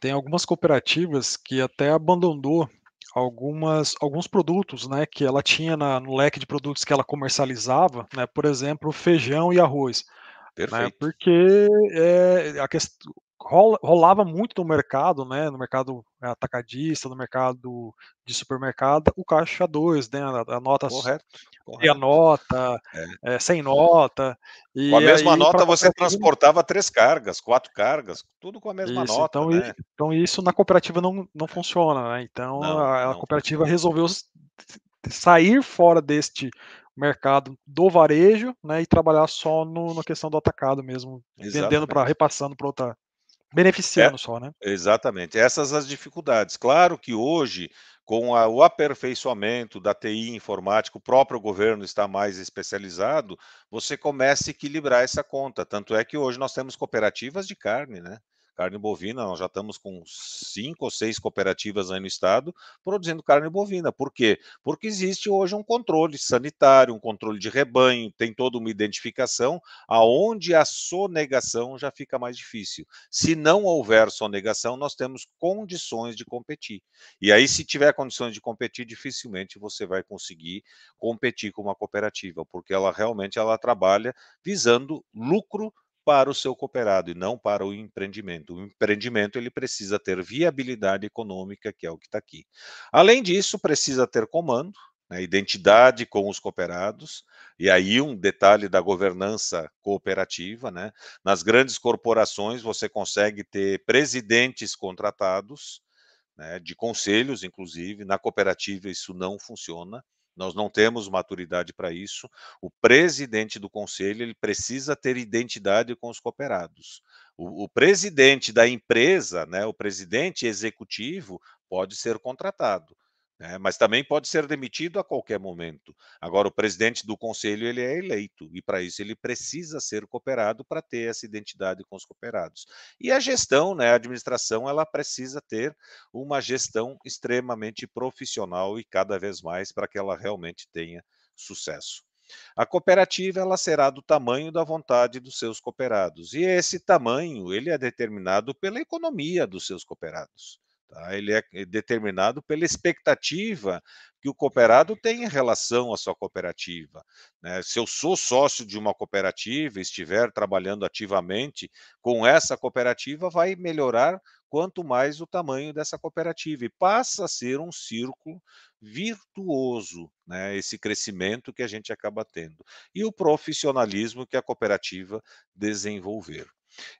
Tem algumas cooperativas que até abandonou algumas, alguns produtos né, que ela tinha na, no leque de produtos que ela comercializava, né, por exemplo, feijão e arroz. Né, Perfeito. Né, porque é, a questão rolava muito no mercado, né, no mercado eh, atacadista, no mercado de supermercado, o caixa 2, né, a, a nota correto, correto. e a nota, é. É, sem nota. E com a mesma aí, nota você transportava três cargas, quatro cargas, tudo com a mesma isso, nota. Então, né? então isso na cooperativa não, não funciona, né? Então não, a, a cooperativa funciona. resolveu sair fora deste mercado do varejo, né, e trabalhar só no, na questão do atacado mesmo, Exatamente. vendendo para repassando para outra beneficiando é, só, né? Exatamente. Essas as dificuldades. Claro que hoje, com a, o aperfeiçoamento da TI informática, o próprio governo está mais especializado, você começa a equilibrar essa conta. Tanto é que hoje nós temos cooperativas de carne, né? Carne bovina, nós já estamos com cinco ou seis cooperativas aí no estado produzindo carne bovina. Por quê? Porque existe hoje um controle sanitário, um controle de rebanho, tem toda uma identificação aonde a sonegação já fica mais difícil. Se não houver sonegação, nós temos condições de competir. E aí, se tiver condições de competir, dificilmente você vai conseguir competir com uma cooperativa, porque ela realmente ela trabalha visando lucro para o seu cooperado e não para o empreendimento. O empreendimento ele precisa ter viabilidade econômica, que é o que está aqui. Além disso, precisa ter comando, né, identidade com os cooperados, e aí um detalhe da governança cooperativa, né? Nas grandes corporações você consegue ter presidentes contratados, né, de conselhos, inclusive, na cooperativa isso não funciona. Nós não temos maturidade para isso. O presidente do conselho ele precisa ter identidade com os cooperados. O, o, presidente da empresa, né, o presidente executivo, pode ser contratado né? mas também pode ser demitido a qualquer momento. Agora, o presidente do conselho ele é eleito, e para isso ele precisa ser cooperado para ter essa identidade com os cooperados. E a gestão, né, a administração, ela precisa ter uma gestão extremamente profissional e cada vez mais para que ela realmente tenha sucesso. A cooperativa ela será do tamanho da vontade dos seus cooperados, e esse tamanho ele é determinado pela economia dos seus cooperados. Tá? Ele é, é determinado pela expectativa que o cooperado tem em relação à sua cooperativa. Né? Se eu sou sócio de uma cooperativa e estiver trabalhando ativamente com essa cooperativa, vai melhorar quanto mais o tamanho dessa cooperativa. E passa a ser um círculo virtuoso, né? esse crescimento que a gente acaba tendo. E o profissionalismo que a cooperativa desenvolver.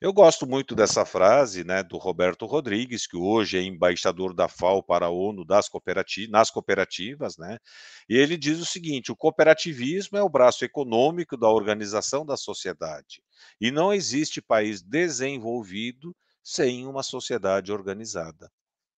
Eu gosto muito dessa frase né, do Roberto Rodrigues, que hoje é embaixador da FAO para a ONU das cooperativas, nas cooperativas, né? E ele diz o seguinte: o cooperativismo é o braço econômico da organização da sociedade. E não existe país desenvolvido sem uma sociedade organizada.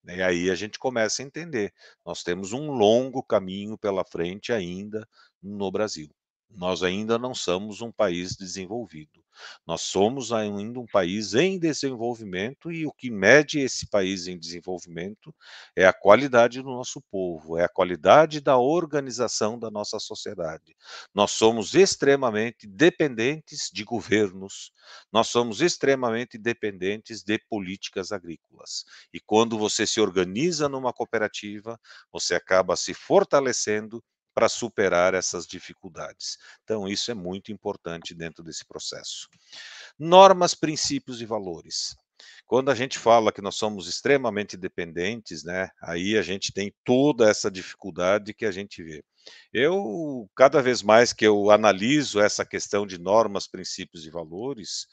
E aí a gente começa a entender. Nós temos um longo caminho pela frente ainda no Brasil. Nós ainda não somos um país desenvolvido. Nós somos ainda um país em desenvolvimento e o que mede esse país em desenvolvimento é a qualidade do nosso povo, é a qualidade da organização da nossa sociedade. Nós somos extremamente dependentes de governos, nós somos extremamente dependentes de políticas agrícolas. E quando você se organiza numa cooperativa, você acaba se fortalecendo para superar essas dificuldades. Então, isso é muito importante dentro desse processo. Normas, princípios e valores. Quando a gente fala que nós somos extremamente dependentes, né, aí a gente tem toda essa dificuldade que a gente vê. Eu, cada vez mais que eu analiso essa questão de normas, princípios e valores,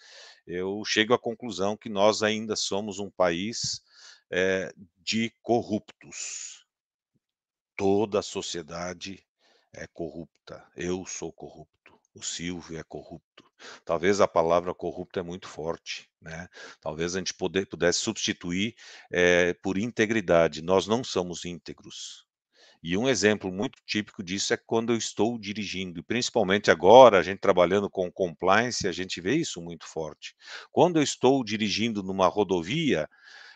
eu chego à conclusão que nós ainda somos um país é, de corruptos. Toda a sociedade é corrupta, eu sou corrupto, o Silvio é corrupto. Talvez a palavra corrupto é muito forte, né? Talvez a gente poder, pudesse substituir é, por integridade. Nós não somos íntegros. E um exemplo muito típico disso é quando eu estou dirigindo, e principalmente agora, a gente trabalhando com compliance, a gente vê isso muito forte. Quando eu estou dirigindo numa rodovia,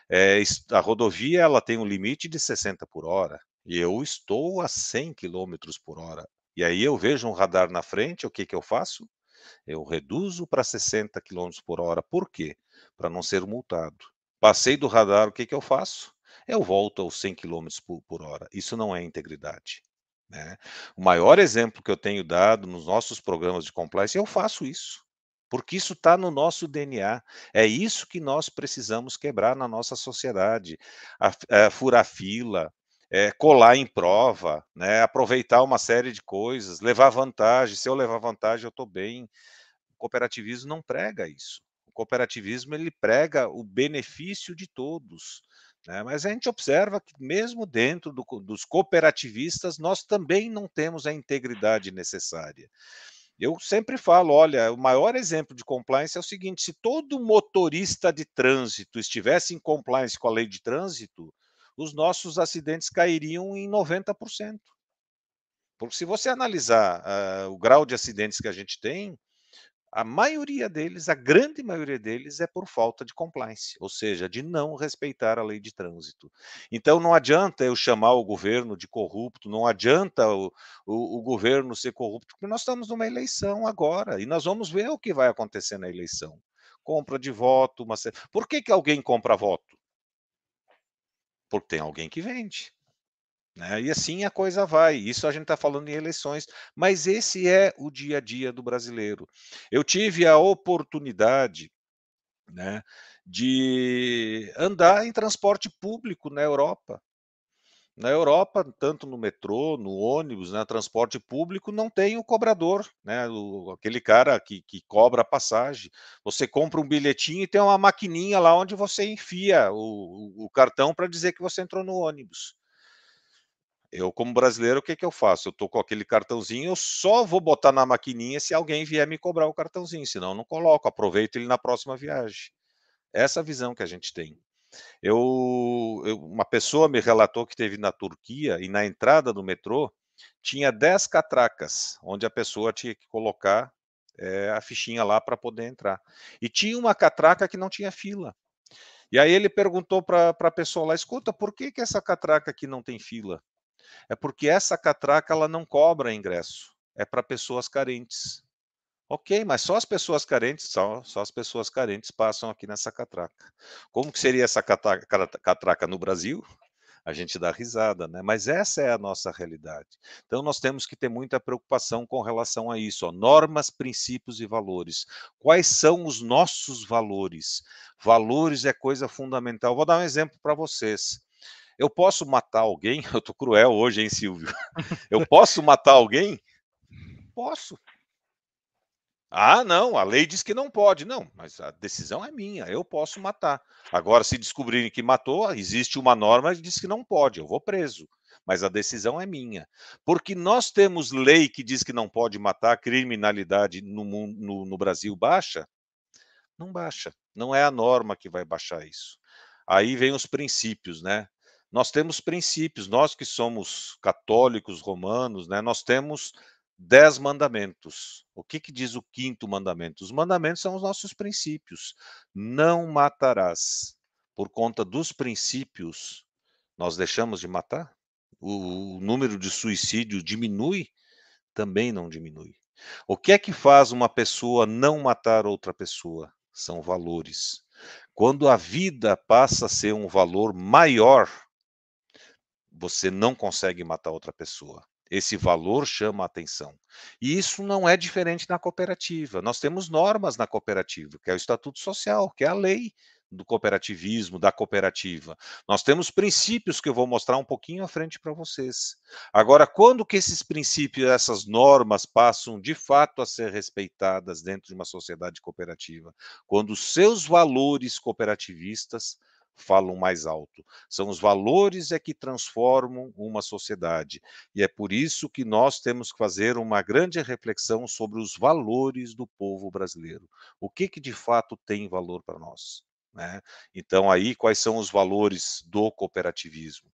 é, a rodovia ela tem um limite de 60 por hora. E eu estou a 100 km por hora. E aí eu vejo um radar na frente, o que, que eu faço? Eu reduzo para 60 km por hora. Por quê? Para não ser multado. Passei do radar, o que, que eu faço? Eu volto aos 100 km por hora. Isso não é integridade. Né? O maior exemplo que eu tenho dado nos nossos programas de compliance, eu faço isso. Porque isso está no nosso DNA. É isso que nós precisamos quebrar na nossa sociedade. A, a, é, furar fila, é, colar em prova, né, aproveitar uma série de coisas, levar vantagem. Se eu levar vantagem, eu estou bem. O cooperativismo não prega isso. O cooperativismo ele prega o benefício de todos. Né? Mas a gente observa que, mesmo dentro do, dos cooperativistas, nós também não temos a integridade necessária. Eu sempre falo: olha, o maior exemplo de compliance é o seguinte: se todo motorista de trânsito estivesse em compliance com a lei de trânsito, os nossos acidentes cairiam em 90%. Porque se você analisar uh, o grau de acidentes que a gente tem, a maioria deles, a grande maioria deles, é por falta de compliance, ou seja, de não respeitar a lei de trânsito. Então, não adianta eu chamar o governo de corrupto, não adianta o, o, o governo ser corrupto, porque nós estamos numa eleição agora e nós vamos ver o que vai acontecer na eleição. Compra de voto, uma... por que, que alguém compra voto? porque tem alguém que vende. Né? E assim a coisa vai. Isso a gente está falando em eleições, mas esse é o dia a dia do brasileiro. Eu tive a oportunidade né, de andar em transporte público na Europa. Na Europa, tanto no metrô, no ônibus, né, transporte público, não tem o cobrador, né, o, aquele cara que, que cobra a passagem. Você compra um bilhetinho e tem uma maquininha lá onde você enfia o, o cartão para dizer que você entrou no ônibus. Eu, como brasileiro, o que, que eu faço? Eu estou com aquele cartãozinho, eu só vou botar na maquininha se alguém vier me cobrar o cartãozinho, senão eu não coloco, aproveito ele na próxima viagem. Essa visão que a gente tem. Eu, eu, uma pessoa me relatou que teve na Turquia e na entrada do metrô tinha 10 catracas, onde a pessoa tinha que colocar é, a fichinha lá para poder entrar. E tinha uma catraca que não tinha fila. E aí ele perguntou para a pessoa lá: escuta, por que, que essa catraca aqui não tem fila? É porque essa catraca ela não cobra ingresso, é para pessoas carentes. Ok, mas só as pessoas carentes, só, só as pessoas carentes passam aqui nessa catraca. Como que seria essa catraca, no Brasil? a gente dá risada, né? Mas essa é a nossa realidade. Então nós temos que ter muita preocupação com relação a isso, ó. normas, princípios e valores. Quais são os nossos valores? Valores é coisa fundamental. Vou dar um exemplo para vocês. Eu posso matar alguém? Eu tô cruel hoje, hein, Silvio? Eu posso matar alguém? Posso. Ah, não, a lei diz que não pode. Não, mas a decisão é minha, eu posso matar. Agora, se descobrirem que matou, existe uma norma que diz que não pode, eu vou preso. Mas a decisão é minha. Porque nós temos lei que diz que não pode matar, criminalidade no, no, no Brasil baixa? Não baixa. Não é a norma que vai baixar isso. Aí vem os princípios, né? Nós temos princípios, nós que somos católicos, romanos, né? Nós temos dez mandamentos. O que, que diz o quinto mandamento? Os mandamentos são os nossos princípios. Não matarás. Por conta dos princípios, nós deixamos de matar? O, o número de suicídio diminui? Também não diminui. O que é que faz uma pessoa não matar outra pessoa? São valores. Quando a vida passa a ser um valor maior, você não consegue matar outra pessoa. Esse valor chama a atenção. E isso não é diferente na cooperativa. Nós temos normas na cooperativa, que é o Estatuto Social, que é a lei do cooperativismo, da cooperativa. Nós temos princípios que eu vou mostrar um pouquinho à frente para vocês. Agora, quando que esses princípios, essas normas passam de fato a ser respeitadas dentro de uma sociedade cooperativa? Quando os seus valores cooperativistas falam mais alto. São os valores é que transformam uma sociedade. E é por isso que nós temos que fazer uma grande reflexão sobre os valores do povo brasileiro. O que que de fato tem valor para nós? Né? Então aí quais são os valores do cooperativismo?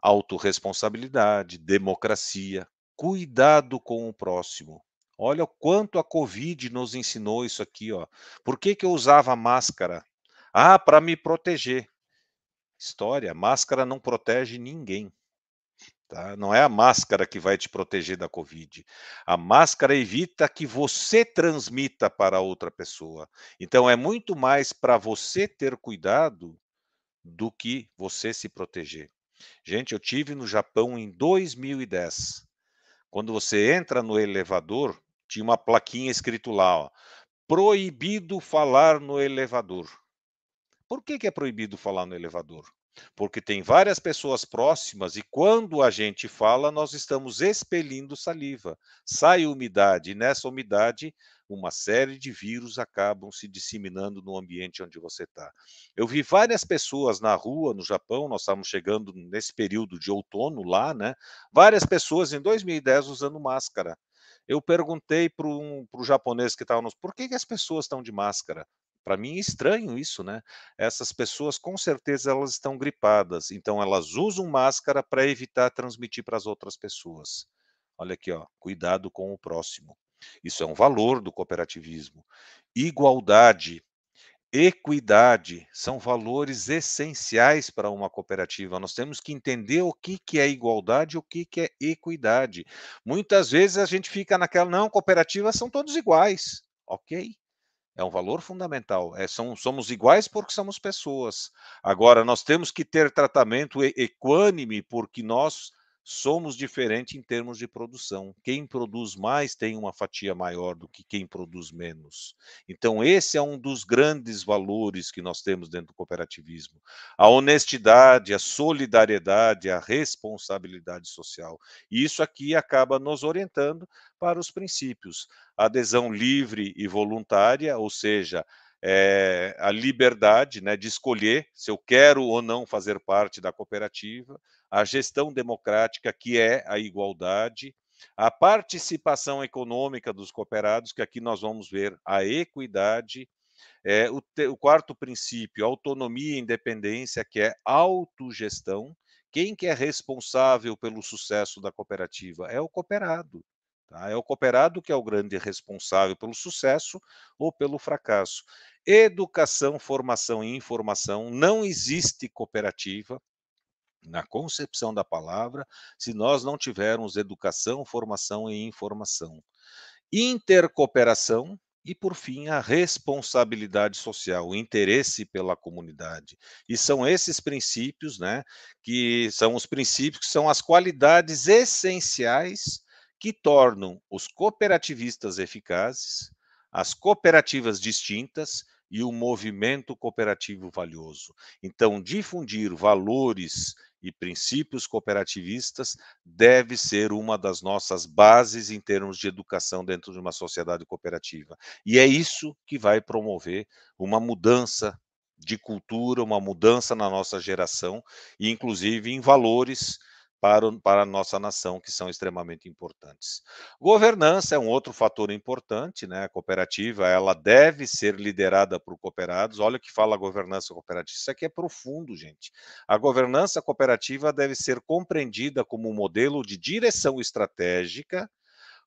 Autoresponsabilidade, democracia, cuidado com o próximo. Olha o quanto a Covid nos ensinou isso aqui, ó. Por que, que eu usava máscara? Ah, para me proteger. História, máscara não protege ninguém. Tá? Não é a máscara que vai te proteger da Covid. A máscara evita que você transmita para outra pessoa. Então, é muito mais para você ter cuidado do que você se proteger. Gente, eu tive no Japão em 2010. Quando você entra no elevador, tinha uma plaquinha escrito lá: ó, proibido falar no elevador. Por que, que é proibido falar no elevador? Porque tem várias pessoas próximas e quando a gente fala, nós estamos expelindo saliva. Sai umidade, e nessa umidade, uma série de vírus acabam se disseminando no ambiente onde você está. Eu vi várias pessoas na rua, no Japão, nós estávamos chegando nesse período de outono lá, né? Várias pessoas em 2010 usando máscara. Eu perguntei para um o japonês que estava nos por que, que as pessoas estão de máscara? Para mim é estranho isso, né? Essas pessoas com certeza elas estão gripadas, então elas usam máscara para evitar transmitir para as outras pessoas. Olha aqui, ó, cuidado com o próximo. Isso é um valor do cooperativismo. Igualdade, equidade são valores essenciais para uma cooperativa. Nós temos que entender o que, que é igualdade e o que, que é equidade. Muitas vezes a gente fica naquela, não, cooperativas são todos iguais. Ok, é um valor fundamental. É, são, somos iguais porque somos pessoas. Agora, nós temos que ter tratamento equânime, porque nós somos diferentes em termos de produção. Quem produz mais tem uma fatia maior do que quem produz menos. Então, esse é um dos grandes valores que nós temos dentro do cooperativismo: a honestidade, a solidariedade, a responsabilidade social. E isso aqui acaba nos orientando para os princípios. Adesão livre e voluntária, ou seja, é, a liberdade né, de escolher se eu quero ou não fazer parte da cooperativa, a gestão democrática, que é a igualdade, a participação econômica dos cooperados, que aqui nós vamos ver a equidade, é, o, te, o quarto princípio, autonomia e independência, que é autogestão. Quem que é responsável pelo sucesso da cooperativa? É o cooperado. Tá? É o cooperado que é o grande responsável pelo sucesso ou pelo fracasso. Educação, formação e informação. Não existe cooperativa na concepção da palavra se nós não tivermos educação, formação e informação. Intercooperação, e, por fim, a responsabilidade social, o interesse pela comunidade. E são esses princípios, né, que são os princípios que são as qualidades essenciais que tornam os cooperativistas eficazes, as cooperativas distintas e o movimento cooperativo valioso. Então, difundir valores e princípios cooperativistas deve ser uma das nossas bases em termos de educação dentro de uma sociedade cooperativa. E é isso que vai promover uma mudança de cultura, uma mudança na nossa geração, e inclusive em valores para, para a nossa nação, que são extremamente importantes. Governança é um outro fator importante, né? A cooperativa, ela deve ser liderada por cooperados. Olha o que fala a governança cooperativa. Isso aqui é profundo, gente. A governança cooperativa deve ser compreendida como um modelo de direção estratégica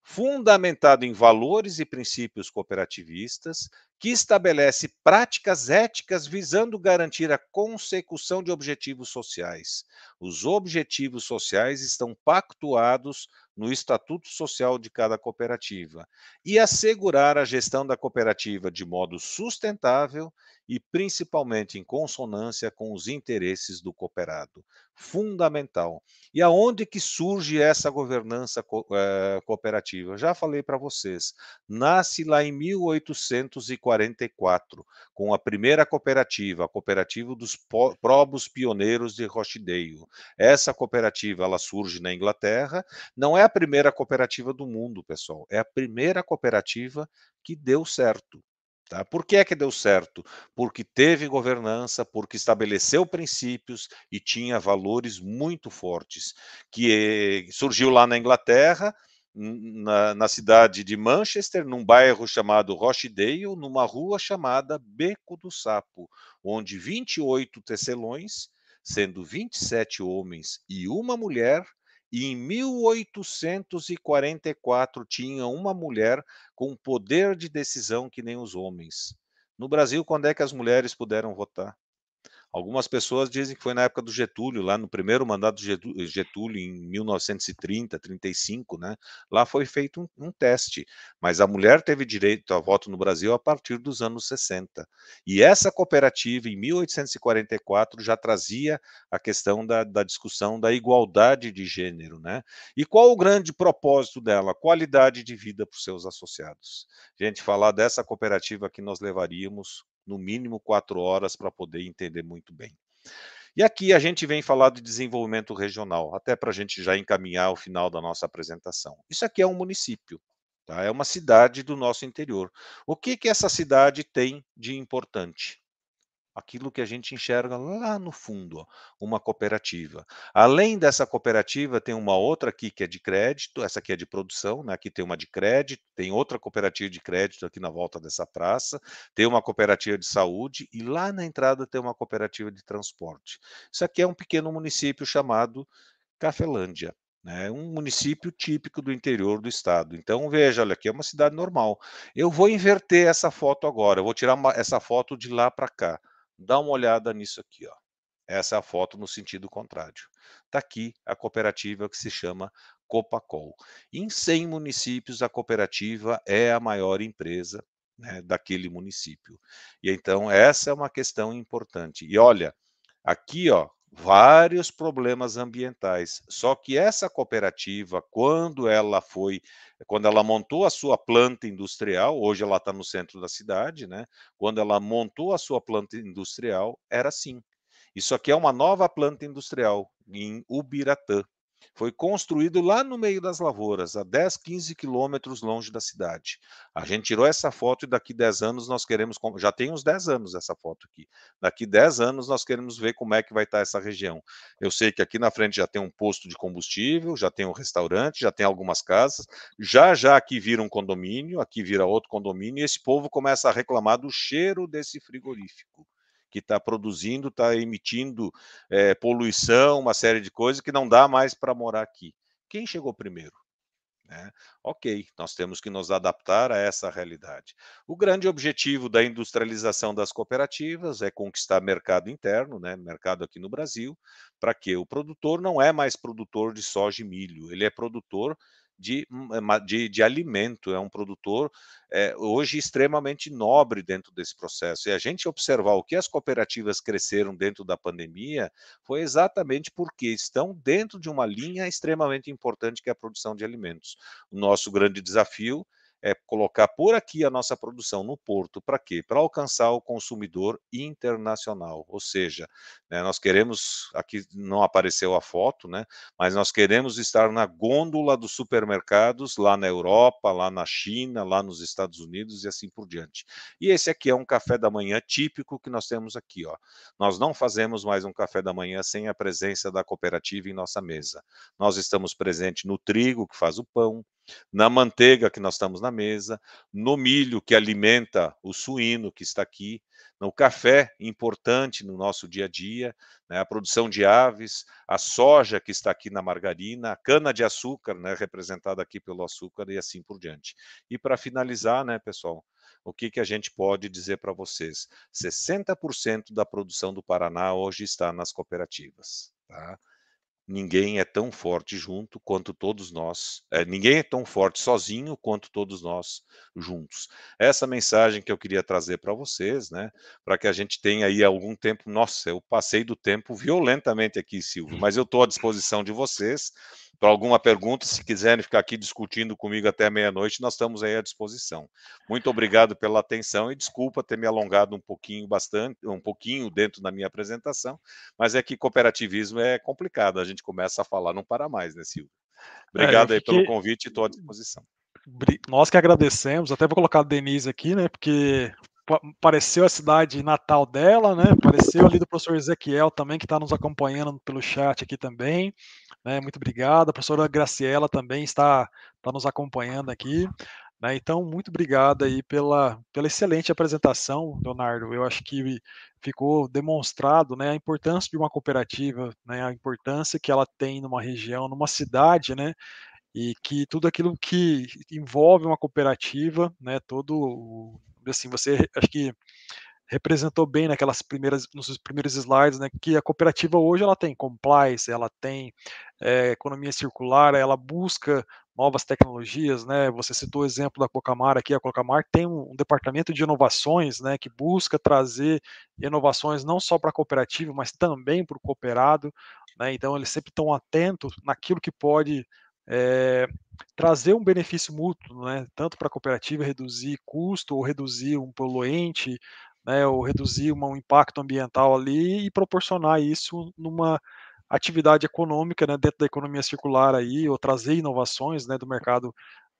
fundamentado em valores e princípios cooperativistas, que estabelece práticas éticas visando garantir a consecução de objetivos sociais. Os objetivos sociais estão pactuados no estatuto social de cada cooperativa e assegurar a gestão da cooperativa de modo sustentável e principalmente em consonância com os interesses do cooperado. Fundamental. E aonde que surge essa governança eh, cooperativa? Já falei para vocês. Nasce lá em 1840 1944, com a primeira cooperativa, a Cooperativa dos Probos Pioneiros de Rochdale. Essa cooperativa ela surge na Inglaterra, não é a primeira cooperativa do mundo, pessoal, é a primeira cooperativa que deu certo. Tá? Por que é que deu certo? Porque teve governança, porque estabeleceu princípios e tinha valores muito fortes, que surgiu lá na Inglaterra, na, na, cidade de Manchester, num bairro chamado Rochdale, numa rua chamada Beco do Sapo, onde 28 tecelões, sendo 27 homens e uma mulher, em 1844 tinha uma mulher com poder de decisão que nem os homens. No Brasil, quando é que as mulheres puderam votar? Algumas pessoas dizem que foi na época do Getúlio, lá no primeiro mandato do Getúlio, em 1930, 35, né? Lá foi feito um, um, teste, mas a mulher teve direito a voto no Brasil a partir dos anos 60. E essa cooperativa, em 1844, já trazia a questão da, da discussão da igualdade de gênero, né? E qual o grande propósito dela? Qualidade de vida para os seus associados. Gente, falar dessa cooperativa que nós levaríamos no mínimo quatro horas para poder entender muito bem. E aqui a gente vem falar de desenvolvimento regional, até para a gente já encaminhar o final da nossa apresentação. Isso aqui é um município, tá? é uma cidade do nosso interior. O que, que essa cidade tem de importante? aquilo que a gente enxerga lá no fundo, ó, uma cooperativa. Além dessa cooperativa, tem uma outra aqui que é de crédito, essa aqui é de produção, né? aqui tem uma de crédito, tem outra cooperativa de crédito aqui na volta dessa praça, tem uma cooperativa de saúde e lá na entrada tem uma cooperativa de transporte. Isso aqui é um pequeno município chamado Cafelândia. Né, é um município típico do interior do estado. Então, veja, olha aqui, é uma cidade normal. Eu vou inverter essa foto agora, eu vou tirar uma, essa foto de lá para cá. Dá uma olhada nisso aqui, ó. Essa é a foto no sentido contrário. Está aqui a cooperativa que se chama Copacol. Em 100 municípios, a cooperativa é a maior empresa né, daquele município. E então, essa é uma questão importante. E olha, aqui, ó, vários problemas ambientais. Só que essa cooperativa, quando ela foi, quando ela montou a sua planta industrial, hoje ela está no centro da cidade, né? Quando ela montou a sua planta industrial, era assim. Isso aqui é uma nova planta industrial em Ubiratã. Foi construído lá no meio das lavouras, a 10, 15 quilômetros longe da cidade. A gente tirou essa foto e daqui 10 anos nós queremos. Já tem uns 10 anos essa foto aqui. Daqui 10 anos nós queremos ver como é que vai estar tá essa região. Eu sei que aqui na frente já tem um posto de combustível, já tem um restaurante, já tem algumas casas. Já já aqui vira um condomínio, aqui vira outro condomínio e esse povo começa a reclamar do cheiro desse frigorífico que está produzindo, está emitindo é, poluição, uma série de coisas que não dá mais para morar aqui. Quem chegou primeiro? Né? ok, nós temos que nos adaptar a essa realidade. O grande objetivo da industrialização das cooperativas é conquistar mercado interno, né, mercado aqui no Brasil, para que o produtor não é mais produtor de soja e milho, ele é produtor de, hum, é, de, de alimento, é um produtor é, hoje extremamente nobre dentro desse processo. E a gente observar o que as cooperativas cresceram dentro da pandemia foi exatamente porque estão dentro de uma linha extremamente importante que é a produção de alimentos. O nosso grande desafio é colocar por aqui a nossa produção no porto para quê? Para alcançar o consumidor internacional. Ou seja, né, nós queremos, aqui não apareceu a foto, né, mas nós queremos estar na gôndola dos supermercados lá na Europa, lá na China, lá nos Estados Unidos e assim por diante. E esse aqui é um café da manhã típico que nós temos aqui. Ó. Nós não fazemos mais um café da manhã sem a presença da cooperativa em nossa mesa. Nós estamos presentes no trigo que faz o pão, na manteiga que nós estamos na mesa, no milho que alimenta o suíno que está aqui, no café importante no nosso dia a dia, né, a produção de aves, a soja que está aqui na margarina, a cana de açúcar, né, representada aqui pelo açúcar e assim por diante. E para finalizar, né, pessoal, o que, que a gente pode dizer para vocês? 60% da produção do Paraná hoje está nas cooperativas. Tá? ninguém é tão forte junto quanto todos nós. É, ninguém é tão forte sozinho quanto todos nós juntos. Essa mensagem que eu queria trazer para vocês, né? Para que a gente tenha aí algum tempo. Nossa, eu passei do tempo violentamente aqui, Silvio, hum. mas eu estou à disposição de vocês para alguma pergunta, se quiserem ficar aqui discutindo comigo até meia-noite, nós estamos aí à disposição. Muito obrigado pela atenção e desculpa ter me alongado um pouquinho bastante, um pouquinho dentro da minha apresentação, mas é que cooperativismo é complicado, a gente começa a falar não para mais, né, Silvio? É, obrigado é, aí pelo convite e estou à disposição. Nós que agradecemos, até vou colocar a Denise aqui, né? Porque pareceu a cidade natal dela, né? Pareceu ali do professor Ezequiel também, que está nos acompanhando pelo chat aqui também. Né? Muito obrigado. A professora Graciela também está, está nos acompanhando aqui. Né? Então, muito obrigado aí pela, pela excelente apresentação, Leonardo. Eu acho que ficou demonstrado né, a importância de uma cooperativa, né, a importância que ela tem numa região, numa cidade, né, e que tudo aquilo que envolve uma cooperativa, né, todo o assim, você acho que representou bem naquelas primeiras, nos primeiros slides, né, que a cooperativa hoje ela tem compliance, ela tem é, economia circular, ela busca novas tecnologias, né? Você citou o exemplo da Cocamar aqui, a Cocamar tem um, um departamento de inovações, né, que busca trazer inovações não só para a cooperativa, mas também para o cooperado, né? Então eles sempre estão atentos naquilo que pode é, trazer um benefício mútuo, né, tanto para a cooperativa reduzir custo ou reduzir um poluente, né, ou reduzir um impacto ambiental ali e proporcionar isso numa atividade econômica né, dentro da economia circular aí, ou trazer inovações né, do mercado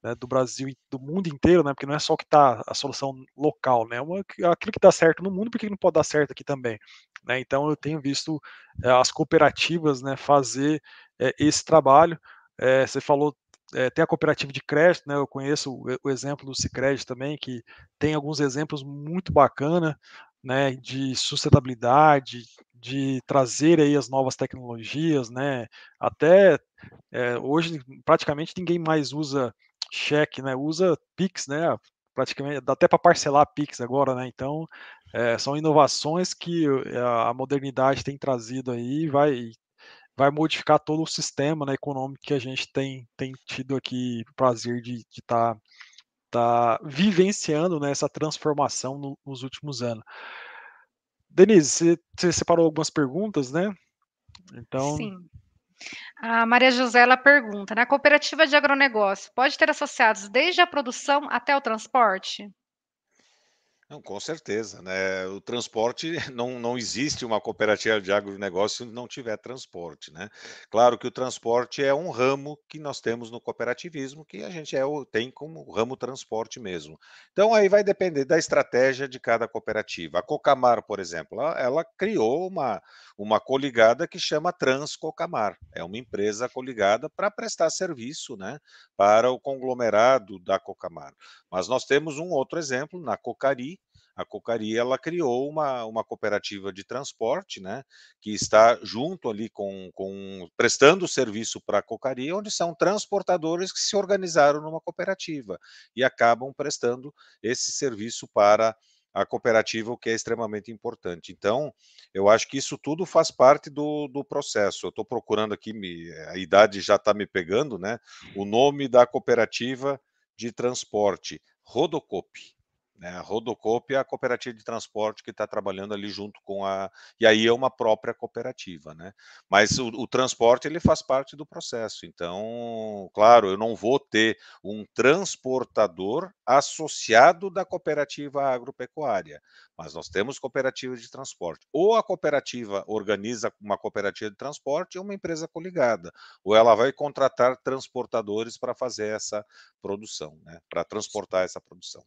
né, do Brasil, e do mundo inteiro, né, porque não é só que está a solução local, né, é uma, aquilo que dá certo no mundo, porque não pode dar certo aqui também. Né, então eu tenho visto é, as cooperativas né, fazer é, esse trabalho, é, você falou é, tem a cooperativa de crédito, né? Eu conheço o, o exemplo do Sicredi também, que tem alguns exemplos muito bacana, né? De sustentabilidade, de trazer aí as novas tecnologias, né? Até é, hoje praticamente ninguém mais usa cheque, né? Usa Pix, né? Ah, praticamente dá até para parcelar Pix agora, né? Então é, são inovações que a modernidade tem trazido aí, vai vai modificar todo o sistema né, econômico que a gente tem, tem tido aqui o prazer de estar tá, tá vivenciando né, essa transformação no, nos últimos anos. Denise, você, separou algumas perguntas, né? Então. Sim. A Maria José ela pergunta: na cooperativa de agronegócio, pode ter associados desde a produção até o transporte? Não, com certeza, né? O transporte não, não existe uma cooperativa de agronegócio se não tiver transporte, né? Claro que o transporte é um ramo que nós temos no cooperativismo, que a gente é, tem como ramo transporte mesmo. Então aí vai depender da estratégia de cada cooperativa. A Cocamar, por exemplo, ela, ela criou uma, uma coligada que chama Transcocamar. É uma empresa coligada para prestar serviço, né? Para o conglomerado da Cocamar. Mas nós temos um outro exemplo na Cocari a Cocaria ela criou uma, uma cooperativa de transporte, né, que está junto ali com, com prestando serviço para a Cocaria, onde são transportadores que se organizaram numa cooperativa e acabam prestando esse serviço para a cooperativa, o que é extremamente importante. Então, eu acho que isso tudo faz parte do, do processo. Eu estou procurando aqui, me, a idade já está me pegando, né? O nome da cooperativa de transporte, Rodocop. Né? A Rodocop é a cooperativa de transporte que está trabalhando ali junto com a. E aí é uma própria cooperativa, né? Mas o, o transporte ele faz parte do processo. Então, claro, eu não vou ter um transportador associado da cooperativa agropecuária, mas nós temos cooperativas de transporte. Ou a cooperativa organiza uma cooperativa de transporte e uma empresa coligada, ou ela vai contratar transportadores para fazer essa produção, né? para transportar essa produção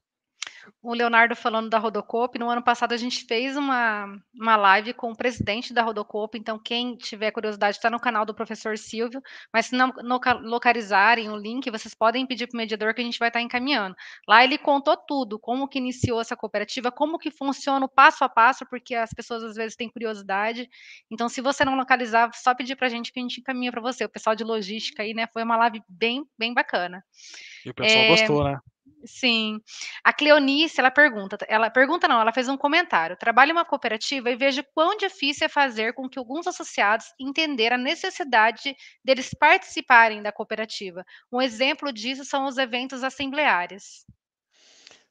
o Leonardo falando da Rodocop. No ano passado a gente fez uma, uma live com o presidente da Rodocop, então quem tiver curiosidade está no canal do professor Silvio, mas se não localizarem o link, vocês podem pedir para o mediador que a gente vai estar tá encaminhando. Lá ele contou tudo, como que iniciou essa cooperativa, como que funciona o passo a passo, porque as pessoas às vezes têm curiosidade. Então, se você não localizar, só pedir para a gente que a gente encaminha para você. O pessoal de logística aí, né? Foi uma live bem, bem bacana. E o pessoal é... gostou, né? Sim. A Cleonice, ela pergunta, ela pergunta não, ela fez um comentário. Trabalho em uma cooperativa e vejo quão difícil é fazer com que alguns associados entender a necessidade deles participarem da cooperativa. Um exemplo disso são os eventos assembleares.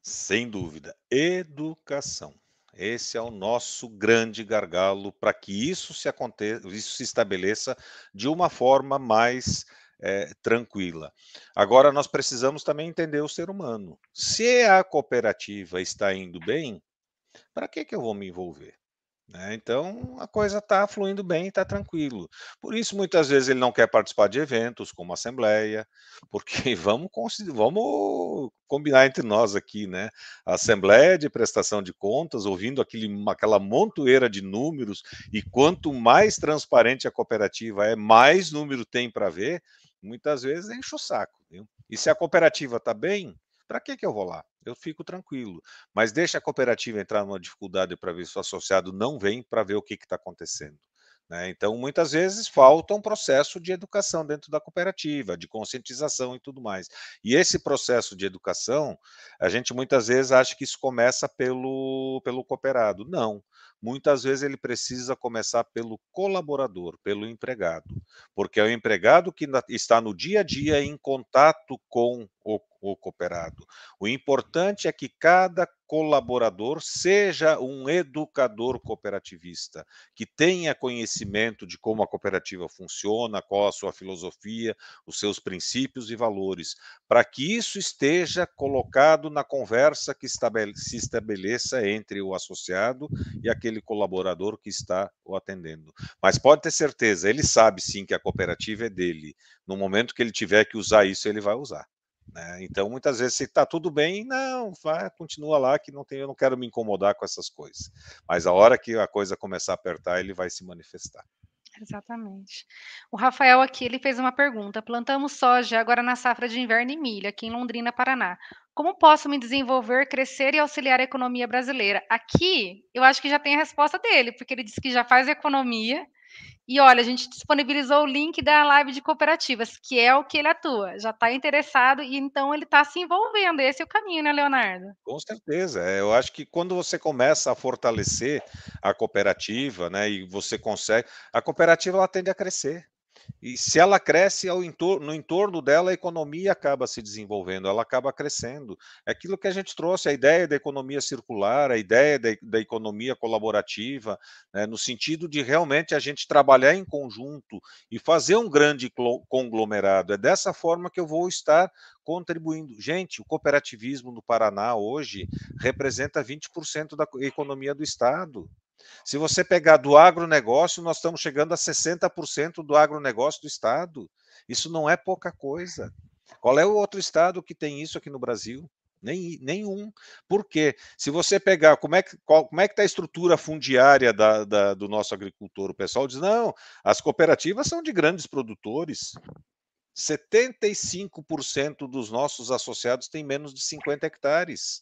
Sem dúvida, educação. Esse é o nosso grande gargalo para que isso se aconteça, isso se estabeleça de uma forma mais é, tranquila. Agora, nós precisamos também entender o ser humano. Se a cooperativa está indo bem, para que, que eu vou me envolver? Né? Então, a coisa está fluindo bem, está tranquilo. Por isso, muitas vezes, ele não quer participar de eventos, como assembleia, porque vamos, vamos combinar entre nós aqui, né? A assembleia de prestação de contas, ouvindo aquele, aquela montoeira de números, e quanto mais transparente a cooperativa é, mais número tem para ver, Muitas vezes enche o saco. Viu? E se a cooperativa está bem, para que, que eu vou lá? Eu fico tranquilo. Mas deixa a cooperativa entrar numa dificuldade para ver se o associado não vem para ver o que está acontecendo. Né? Então, muitas vezes falta um processo de educação dentro da cooperativa, de conscientização e tudo mais. E esse processo de educação, a gente muitas vezes acha que isso começa pelo, pelo cooperado. Não muitas vezes ele precisa começar pelo colaborador, pelo empregado, porque é o empregado que está no dia a dia em contato com o, o cooperado. O importante é que cada colaborador seja um educador cooperativista, que tenha conhecimento de como a cooperativa funciona, qual a sua filosofia, os seus princípios e valores, para que isso esteja colocado na conversa que se estabeleça entre o associado e aquele colaborador que está o atendendo. Mas pode ter certeza, ele sabe sim que a cooperativa é dele. No momento que ele tiver que usar isso, ele vai usar. Né? Então, muitas vezes, se está tudo bem, não, vai, continua lá, que não tem, eu não quero me incomodar com essas coisas. Mas a hora que a coisa começar a apertar, ele vai se manifestar. Exatamente. O Rafael aqui ele fez uma pergunta. Plantamos soja agora na safra de inverno e milho, aqui em Londrina, Paraná. Como posso me desenvolver, crescer e auxiliar a economia brasileira? Aqui, eu acho que já tem a resposta dele, porque ele disse que já faz economia e olha, a gente disponibilizou o link da live de cooperativas, que é o que ele atua, já está interessado e então ele está se envolvendo. Esse é o caminho, né, Leonardo? Com certeza. É, eu acho que quando você começa a fortalecer a cooperativa, né, e você consegue, a cooperativa ela tende a crescer. E se ela cresce no entorno dela, a economia acaba se desenvolvendo, ela acaba crescendo. É aquilo que a gente trouxe, a ideia da economia circular, a ideia da, da economia colaborativa, né, no sentido de realmente a gente trabalhar em conjunto e fazer um grande conglomerado. É dessa forma que eu vou estar contribuindo. Gente, o cooperativismo no Paraná hoje representa 20% da economia do Estado. Se você pegar do agronegócio, nós estamos chegando a 60% do agronegócio do Estado. Isso não é pouca coisa. Qual é o outro Estado que tem isso aqui no Brasil? Nem, nenhum. Por quê? Se você pegar como é que qual, como é que está a estrutura fundiária da, da, do nosso agricultor, o pessoal diz: não, as cooperativas são de grandes produtores. 75% dos nossos associados têm menos de 50 hectares.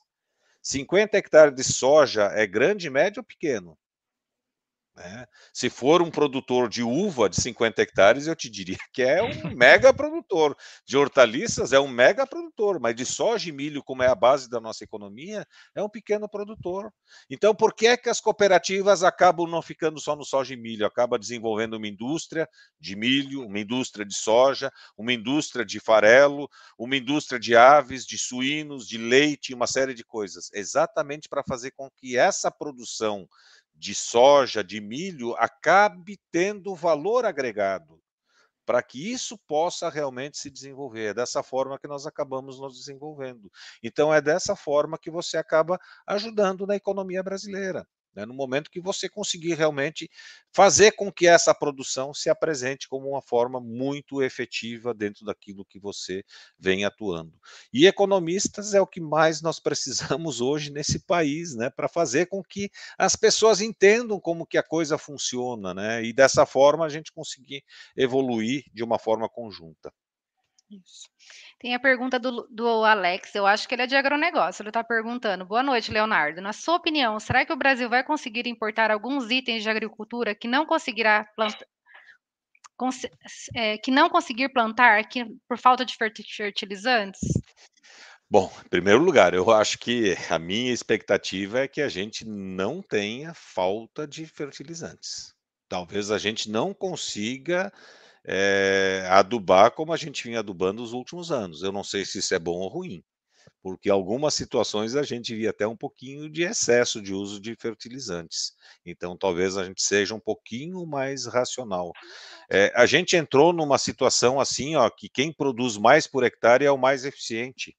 50 hectares de soja é grande, médio ou pequeno? Né? Se for um produtor de uva de 50 hectares, eu te diria que é um mega produtor. De hortaliças, é um mega produtor, mas de soja e milho, como é a base da nossa economia, é um pequeno produtor. Então, por que é que as cooperativas acabam não ficando só no soja e milho? Acaba desenvolvendo uma indústria de milho, uma indústria de soja, uma indústria de farelo, uma indústria de aves, de suínos, de leite, uma série de coisas, exatamente para fazer com que essa produção de soja, de milho, acabe tendo valor agregado, para que isso possa realmente se desenvolver. É dessa forma que nós acabamos nos desenvolvendo. Então, é dessa forma que você acaba ajudando na economia brasileira né, no momento que você conseguir realmente fazer com que essa produção se apresente como uma forma muito efetiva dentro daquilo que você vem atuando. E economistas é o que mais nós precisamos hoje nesse país, né, para fazer com que as pessoas entendam como que a coisa funciona, né, e dessa forma a gente conseguir evoluir de uma forma conjunta. Isso. Tem a pergunta do, do Alex, eu acho que ele é de agronegócio. Ele está perguntando: boa noite, Leonardo. Na sua opinião, será que o Brasil vai conseguir importar alguns itens de agricultura que não conseguirá plantar? É, que não conseguir plantar por falta de fertilizantes? Bom, em primeiro lugar, eu acho que a minha expectativa é que a gente não tenha falta de fertilizantes. Talvez a gente não consiga é, adubar como a gente vinha adubando nos últimos anos. Eu não sei se isso é bom ou ruim, porque algumas situações a gente via até um pouquinho de excesso de uso de fertilizantes. Então, talvez a gente seja um pouquinho mais racional. É, a gente entrou numa situação assim, ó, que quem produz mais por hectare é o mais eficiente.